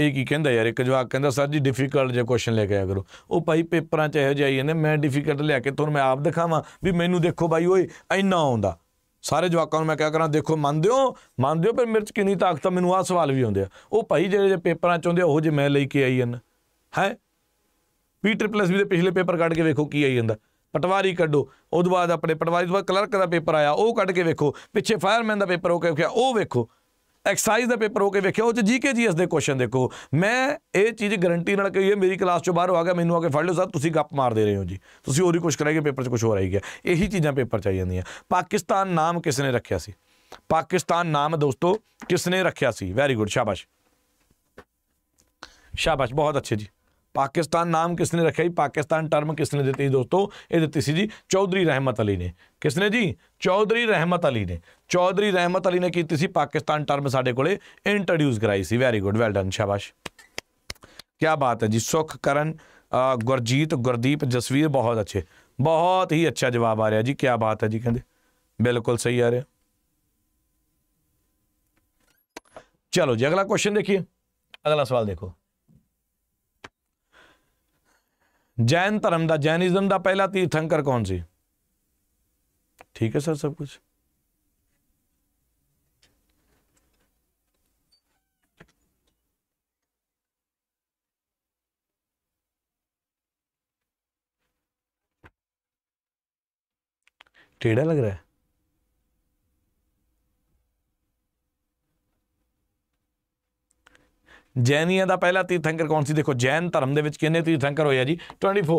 Speaker 1: ਇਹ ਕੀ ਕਹਿੰਦਾ ਯਾਰ ਇੱਕ ਜਵਾਬ ਕਹਿੰਦਾ ਸਰ ਜੀ ਡਿਫਿਕਲਟ ਜੇ ਕੁਐਸਚਨ ਲੈ ਕੇ ਆਇਆ ਕਰੋ ਉਹ ਭਾਈ ਪੇਪਰਾਂ 'ਚ ਇਹੋ ਜਿਹਾ ਹੀ ਨੇ ਮੈਂ ਡਿਫਿਕਲਟ ਲਿਆ ਕੇ ਤੁਹਾਨੂੰ ਮੈਂ ਆਪ ਦਿਖਾਵਾਂ ਵੀ ਮੈਨੂੰ ਦੇਖੋ ਭਾਈ ਓਏ ਇੰਨਾ ਆਉਂਦਾ ਸਾਰੇ ਜਵਾਕਾਂ ਨੂੰ ਮੈਂ ਕਿਹਾ ਕਰਾਂ ਦੇਖੋ ਮੰਨਦੇ ਹੋ ਮੰਨਦੇ ਹੋ ਪਰ ਮੇਰੇ 'ਚ ਕਿੰਨੀ ਤਾਕਤ ਆ ਮੈਨੂੰ ਆਹ ਸਵਾਲ ਵੀ ਆਉਂਦੇ ਆ ਉਹ ਭਾਈ ਜਿਹੜੇ ਜੇ ਪੇਪਰਾਂ 'ਚ ਆਉਂਦੇ ਉਹ ਜੇ ਮੈਂ ਲੈ ਕੇ ਆਈ ਹਨ ਹੈ ਪੀ ਟ੍ਰਿਪਲ ਐਸ ਵੀ ਦੇ ਪਿਛਲੇ ਪੇਪਰ ਕੱਢ ਕੇ ਵੇਖੋ ਕੀ ਆਈ ਜਾਂਦਾ ਪਟਵਾਰੀ ਕੱਢੋ ਉਹਦੇ ਬਾਅਦ ਆਪਣੇ ਪਟਵਾਰੀ ਤੋਂ ਬਾਅਦ ਕਲਰਕ ਦਾ ਪੇਪਰ ਆਇਆ ਉਹ ਕੱਢ ਕੇ ਵੇਖੋ ਪਿੱਛੇ ਫਾਇਰਮੈਨ ਦਾ ਪੇਪਰ ਉਹ ਕਿਹਾ ਉਹ ਵੇਖੋ ਐਕਸਰਸਾਈਜ਼ ਦਾ ਪੇਪਰ ਹੋ ਕੇ ਵੇਖਿਆ ਉਹ ਚ ਜੀਕੇ ਜੀਐਸ ਦੇ ਕੁਐਸਚਨ ਦੇਖੋ ਮੈਂ ਇਹ ਚੀਜ਼ ਗਾਰੰਟੀ ਨਾਲ ਕਹੀ ਹੈ ਮੇਰੀ ਕਲਾਸ ਚੋਂ ਬਾਹਰ ਹੋ ਗਿਆ ਮੈਨੂੰ ਆ ਕੇ ਫੜ ਲਿਓ ਸਰ ਤੁਸੀਂ ਗੱਪ ਮਾਰ ਦੇ ਰਹੇ ਹੋ ਜੀ ਤੁਸੀਂ ਹੋਰ ਹੀ ਕੁਝ ਕਰਾਂਗੇ ਪੇਪਰ 'ਚ ਕੁਝ ਹੋਰ ਆਈ ਗਿਆ ਇਹੀ ਚੀਜ਼ਾਂ ਪੇਪਰ 'ਚ ਆਈ ਜਾਂਦੀਆਂ ਪਾਕਿਸਤਾਨ ਨਾਮ ਕਿਸ ਨੇ ਰੱਖਿਆ ਸੀ ਪਾਕਿਸਤਾਨ ਨਾਮ ਦੋਸਤੋ ਕਿਸ ਨੇ ਰੱਖਿਆ ਸੀ ਵੈਰੀ ਗੁੱਡ ਸ਼ਾਬਾਸ਼ ਸ਼ਾਬਾਸ਼ ਬਹੁਤ ਅੱਛੇ ਜੀ पाकिस्तान नाम किसने रखा जी पाकिस्तान टर्म किसने दी दोस्तों ये दिती सी जी चौधरी रहमत अली ने किसने जी चौधरी रहमत अली ने चौधरी रहमत अली ने की सी पाकिस्तान टर्म साढ़े को इंट्रोड्यूस कराई सी वेरी गुड वैल डन शाबाश क्या बात है जी सुख करण गुरजीत गुरदीप जसवीर बहुत अच्छे बहुत ही अच्छा जवाब आ रहा जी क्या बात है जी कहते बिल्कुल सही आ रहा चलो जी अगला क्वेश्चन देखिए अगला सवाल देखो ਜੈਨ ਧਰਮ ਦਾ ਜੈਨਿਜ਼ਮ ਦਾ ਪਹਿਲਾ ਤੀਰਥੰਕਰ ਕੌਣ ਸੀ ਠੀਕ ਹੈ ਸਰ ਸਭ ਕੁਝ ਟੇੜਾ ਲੱਗ ਰਿਹਾ ਹੈ ਜੈਨੀਆਂ ਦਾ ਪਹਿਲਾ ਤੀਰਥੰਕਰ ਕੌਣ ਸੀ ਦੇਖੋ ਜੈਨ ਧਰਮ ਦੇ ਵਿੱਚ ਕਿੰਨੇ ਤੀਰਥੰਕਰ ਹੋਏ ਆ ਜੀ 24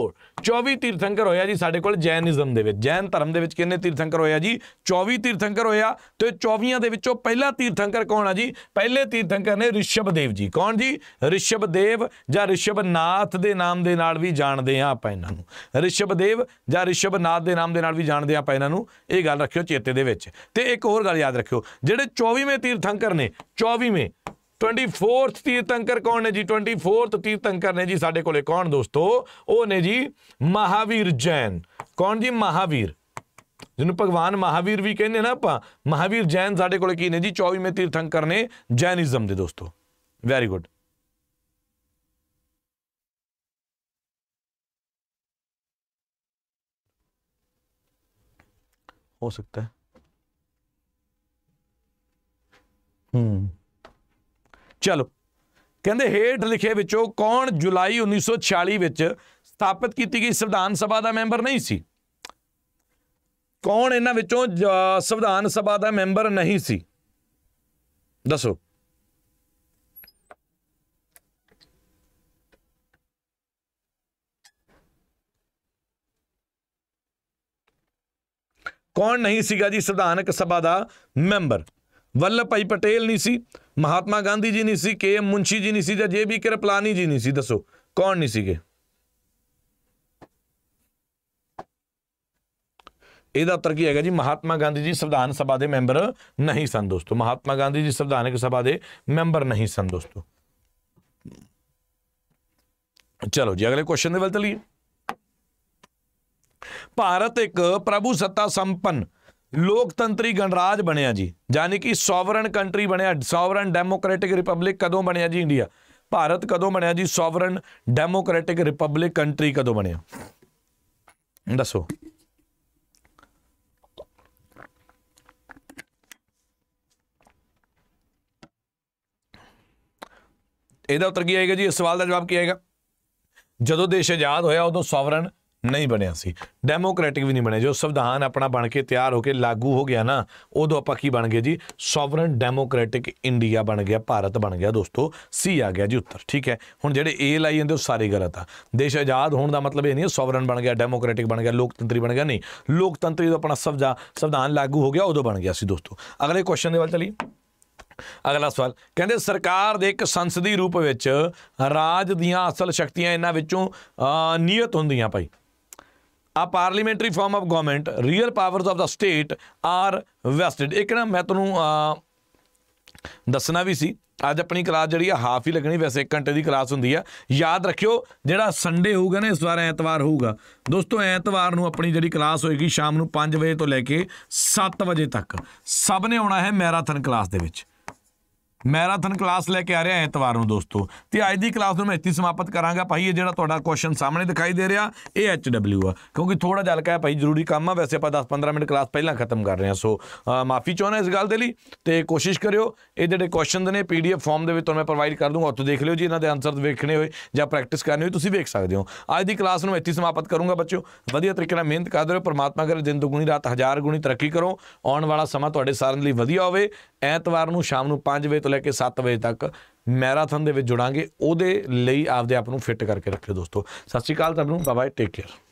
Speaker 1: 24 ਤੀਰਥੰਕਰ ਹੋਏ ਆ ਜੀ ਸਾਡੇ ਕੋਲ ਜੈਨਿਜ਼ਮ ਦੇ ਵਿੱਚ ਜੈਨ ਧਰਮ ਦੇ ਵਿੱਚ ਕਿੰਨੇ ਤੀਰਥੰਕਰ ਹੋਏ ਆ ਜੀ 24 ਤੀਰਥੰਕਰ ਹੋਏ ਆ ਤੇ 24 ਦੇ ਵਿੱਚੋਂ ਪਹਿਲਾ ਤੀਰਥੰਕਰ ਕੌਣ ਆ ਜੀ ਪਹਿਲੇ ਤੀਰਥੰਕਰ ਨੇ ਰਿਸ਼ਭਦੇਵ ਜੀ ਕੌਣ ਜੀ ਰਿਸ਼ਭਦੇਵ ਜਾਂ ਰਿਸ਼ਭਨਾਥ ਦੇ ਨਾਮ ਦੇ ਨਾਲ ਵੀ ਜਾਣਦੇ ਆ ਆਪਾਂ ਇਹਨਾਂ ਨੂੰ ਰਿਸ਼ਭਦੇਵ ਜਾਂ ਰਿਸ਼ਭਨਾਥ ਦੇ ਨਾਮ ਦੇ ਨਾਲ ਵੀ ਜਾਣਦੇ ਆ ਆਪਾਂ ਇਹਨਾਂ ਨੂੰ ਇਹ ਗੱਲ ਰੱਖਿਓ ਚੇਤੇ ਦੇ ਵਿੱਚ ਤੇ ਇੱਕ ਹੋਰ ਗੱਲ ਯਾਦ ਰੱਖਿਓ ਜਿਹੜੇ 24ਵੇਂ ਤੀਰਥੰਕਰ ਨੇ 24ਵੇਂ ट्वेंटी फोर्थ तीर्थंकर कौन है जी ट्वेंटी फोर्थ तीर्थंकर ने जी साढ़े को कौन दोस्तों वह ने जी महावीर जैन कौन जी महावीर जिन्होंने भगवान महावीर भी कहने ना आप महावीर जैन साढ़े को ने जी चौबीवें तीर्थंकर ने जैनिज्म के दोस्तों वेरी गुड हो सकता है हम्म ਚਲੋ ਕਹਿੰਦੇ ਹੇਠ ਲਿਖੇ ਵਿੱਚੋਂ ਕੌਣ ਜੁਲਾਈ 1946 ਵਿੱਚ ਸਥਾਪਿਤ ਕੀਤੀ ਗਈ ਸੰਵਿਧਾਨ ਸਭਾ ਦਾ ਮੈਂਬਰ ਨਹੀਂ ਸੀ ਕੌਣ ਇਹਨਾਂ ਵਿੱਚੋਂ ਸੰਵਿਧਾਨ ਸਭਾ ਦਾ ਮੈਂਬਰ ਨਹੀਂ ਸੀ ਦੱਸੋ ਕੌਣ ਨਹੀਂ ਸੀਗਾ ਜੀ ਸੰਵਿਧਾਨਕ ਸਭਾ ਦਾ ਮੈਂਬਰ ਵੱਲਭ ਭਾਈ ਪਟੇਲ ਨਹੀਂ ਸੀ ਮਹਾਤਮਾ ਗਾਂਧੀ ਜੀ ਨਹੀਂ ਸੀ ਕੇ ਐਮ ਮੁੰਸ਼ੀ ਜੀ ਨਹੀਂ ਸੀ ਜਾਂ ਜੇ ਵੀ ਕਿਰਪਲਾਨੀ ਜੀ ਨਹੀਂ ਸੀ ਦੱਸੋ ਕੌਣ ਨਹੀਂ ਸੀਗੇ ਇਹਦਾ ਉੱਤਰ ਕੀ ਹੈਗਾ ਜੀ ਮਹਾਤਮਾ ਗਾਂਧੀ ਜੀ ਸੰਵਿਧਾਨ ਸਭਾ ਦੇ ਮੈਂਬਰ ਨਹੀਂ ਸਨ ਦੋਸਤੋ ਮਹਾਤਮਾ ਗਾਂਧੀ ਜੀ ਸੰਵਿਧਾਨਕ ਸਭਾ ਦੇ ਮੈਂਬਰ ਨਹੀਂ ਸਨ ਦੋਸਤੋ ਚਲੋ ਜੀ ਅਗਲੇ ਕੁਐਸਚਨ ਦੇ ਵੱਲ ਚਲੀਏ ਭਾਰਤ ਇੱਕ ਪ੍ਰਭੂ ਸੱਤਾ ਸੰਪੰਨ ਲੋਕਤੰਤਰੀ ਗਣਰਾਜ ਬਣਿਆ ਜੀ ਯਾਨੀ ਕਿ ਸੋਵਰਨ ਕੰਟਰੀ ਬਣਿਆ ਸੋਵਰਨ ਡੈਮੋਕ੍ਰੈਟਿਕ ਰਿਪਬਲਿਕ ਕਦੋਂ ਬਣਿਆ ਜੀ ਇੰਡੀਆ ਭਾਰਤ ਕਦੋਂ ਬਣਿਆ ਜੀ ਸੋਵਰਨ ਡੈਮੋਕ੍ਰੈਟਿਕ ਰਿਪਬਲਿਕ ਕੰਟਰੀ ਕਦੋਂ ਬਣਿਆ ਦੱਸੋ ਇਹਦਾ ਉੱਤਰ ਕੀ ਆਏਗਾ ਜੀ ਇਸ ਸਵਾਲ ਦਾ ਜਵਾਬ ਕੀ ਆਏਗਾ ਜਦੋਂ ਦੇਸ਼ ਆਜ਼ਾਦ ਹੋਇਆ ਉਦੋਂ ਸੋਵਰਨ ਨਹੀਂ ਬਣਿਆ ਸੀ ਡੈਮੋਕ੍ਰੈਟਿਕ ਵੀ ਨਹੀਂ ਬਣਿਆ ਜੋ ਸੰਵਿਧਾਨ ਆਪਣਾ ਬਣ ਕੇ ਤਿਆਰ ਹੋ ਕੇ ਲਾਗੂ ਹੋ ਗਿਆ ਨਾ ਉਦੋਂ ਆਪਾਂ ਕੀ ਬਣ ਗਏ ਜੀ ਸੋਵਰਨ ਡੈਮੋਕ੍ਰੈਟਿਕ ਇੰਡੀਆ ਬਣ ਗਿਆ ਭਾਰਤ ਬਣ ਗਿਆ ਦੋਸਤੋ ਸੀ ਆ ਗਿਆ ਜੀ ਉੱਤਰ ਠੀਕ ਹੈ ਹੁਣ ਜਿਹੜੇ ਏ ਲਾਈ ਜਾਂਦੇ ਉਹ ਸਾਰੇ ਗਲਤ ਆ ਦੇਸ਼ ਆਜ਼ਾਦ ਹੋਣ ਦਾ ਮਤਲਬ ਇਹ ਨਹੀਂ ਸੋਵਰਨ ਬਣ ਗਿਆ ਡੈਮੋਕ੍ਰੈਟਿਕ ਬਣ ਗਿਆ ਲੋਕਤੰਤਰੀ ਬਣ ਗਿਆ ਨਹੀਂ ਲੋਕਤੰਤਰੀ ਤੋਂ ਆਪਣਾ ਸੰਵਿਧਾਨ ਲਾਗੂ ਹੋ ਗਿਆ ਉਦੋਂ ਬਣ ਗਿਆ ਸੀ ਦੋਸਤੋ ਅਗਲੇ ਕੁਐਸਚਨ ਦੇ ਵੱਲ ਚਲੀਏ ਅਗਲਾ ਸਵਾਲ ਕਹਿੰਦੇ ਸਰਕਾਰ ਦੇ ਇੱਕ ਸੰਸਦੀ ਰੂਪ ਵਿੱਚ ਰਾਜ ਦੀਆਂ ਅਸਲ ਸ਼ਕਤੀਆਂ ਇਹਨਾਂ ਵਿੱਚੋਂ ਨਿਯਤ ਹੁੰਦੀਆਂ ਭਾਈ ਆ parliamentary form of government real powers of the state are vested ਇੱਕ ਨਾ ਮੈਂ ਤੁਹਾਨੂੰ ਦੱਸਣਾ ਵੀ ਸੀ ਅੱਜ ਆਪਣੀ ਕਲਾਸ ਜਿਹੜੀ ਆ ਹਾਫ ਹੀ ਲੱਗਣੀ ਵੈਸੇ 1 ਘੰਟੇ ਦੀ ਕਲਾਸ ਹੁੰਦੀ ਆ ਯਾਦ ਰੱਖਿਓ ਜਿਹੜਾ ਸੰਡੇ ਹੋਊਗਾ ਨਾ ਇਸ ਵਾਰ ਐਤਵਾਰ ਹੋਊਗਾ ਦੋਸਤੋ ਐਤਵਾਰ ਨੂੰ ਆਪਣੀ ਜਿਹੜੀ ਕਲਾਸ ਹੋਏਗੀ ਸ਼ਾਮ ਨੂੰ 5 ਵਜੇ ਤੋਂ ਲੈ ਕੇ 7 ਵਜੇ ਤੱਕ ਸਭ ਨੇ ਆਉਣਾ ਹੈ ਮੈਰਾਥਨ ਕਲਾਸ ਦੇ ਵਿੱਚ ਮੈਰਾਥਨ ਕਲਾਸ ਲੈ ਕੇ ਆ ਰਿਹਾ ਐਤਵਾਰ ਨੂੰ ਦੋਸਤੋ ਤੇ ਅੱਜ ਦੀ ਕਲਾਸ ਨੂੰ ਮੈਂ ਇੱਥੇ ਸਮਾਪਤ ਕਰਾਂਗਾ ਭਾਈ ਇਹ ਜਿਹੜਾ ਤੁਹਾਡਾ ਕੁਐਸਚਨ ਸਾਹਮਣੇ ਦਿਖਾਈ ਦੇ ਰਿਹਾ ਇਹ ਐਚ ਡਬਲਯੂ ਆ ਕਿਉਂਕਿ ਥੋੜਾ ਜਲਕਾ ਹੈ ਭਾਈ ਜ਼ਰੂਰੀ ਕੰਮ ਆ ਵੈਸੇ ਆਪਾਂ 10-15 ਮਿੰਟ ਕਲਾਸ ਪਹਿਲਾਂ ਖਤਮ ਕਰ ਰਹੇ ਹਾਂ ਸੋ ਮਾਫੀ ਚਾਹੁੰਦਾ ਇਸ ਗੱਲ ਦੇ ਲਈ ਤੇ ਕੋਸ਼ਿਸ਼ ਕਰਿਓ ਇਹ ਜਿਹੜੇ ਕੁਐਸਚਨ ਨੇ ਪੀਡੀਐਫ ਫਾਰਮ ਦੇ ਵਿੱਚ ਤੁਹਾਨੂੰ ਮੈਂ ਪ੍ਰੋਵਾਈਡ ਕਰ ਦੂੰਗਾ ਉੱਥੋਂ ਦੇਖ ਲਿਓ ਜੀ ਇਹਨਾਂ ਦੇ ਆਨਸਰ ਵੇਖਣੇ ਹੋਏ ਜਾਂ ਪ੍ਰੈਕਟਿਸ ਕਰਨੀ ਹੋਏ ਤੁਸੀਂ ਵੇਖ ਸਕਦੇ ਹੋ ਅੱਜ ਦੀ ਕਲਾਸ ਨੂੰ ਇੱਥੇ ਸਮਾਪਤ ਕਰੂੰਗਾ ਬੱਚਿਓ ਵਧੀਆ ਤਰੀਕੇ ਨਾਲ ਮਿਹਨਤ ਕਰਦੇ ਰਹੋ ਪਰਮਾਤਮਾ ਕਰੇ ਦਿਨ ਦੁਗਣੀ ਰਾਤ ਹਜ਼ਾਰ ਗੁਣੀ ਤਰੱਕੀ ਕਰੋ ਆਉਣ ਵਾਲਾ ਸਮਾਂ ਤੁਹਾਡੇ ਸਾਰਿਆਂ ਲਈ ਵਧੀਆ ਹੋਵੇ ਐਤਵਾਰ ਨੂੰ ਸ਼ਾਮ ਨੂੰ 5 ਵਜੇ ਲੈ ਕੇ 7 ਵਜੇ ਤੱਕ ਮੈਰਾਥਨ ਦੇ ਵਿੱਚ ਜੁੜਾਂਗੇ ਉਹਦੇ ਲਈ ਆਪਦੇ ਆਪ ਨੂੰ ਫਿੱਟ ਕਰਕੇ ਰੱਖਿਓ ਦੋਸਤੋ ਸਤਿ ਸ਼੍ਰੀ ਅਕਾਲ ਤੁਹਾਨੂੰ ਬਾਏ ਬਾਏ ਟੇਕ ਕੇਅਰ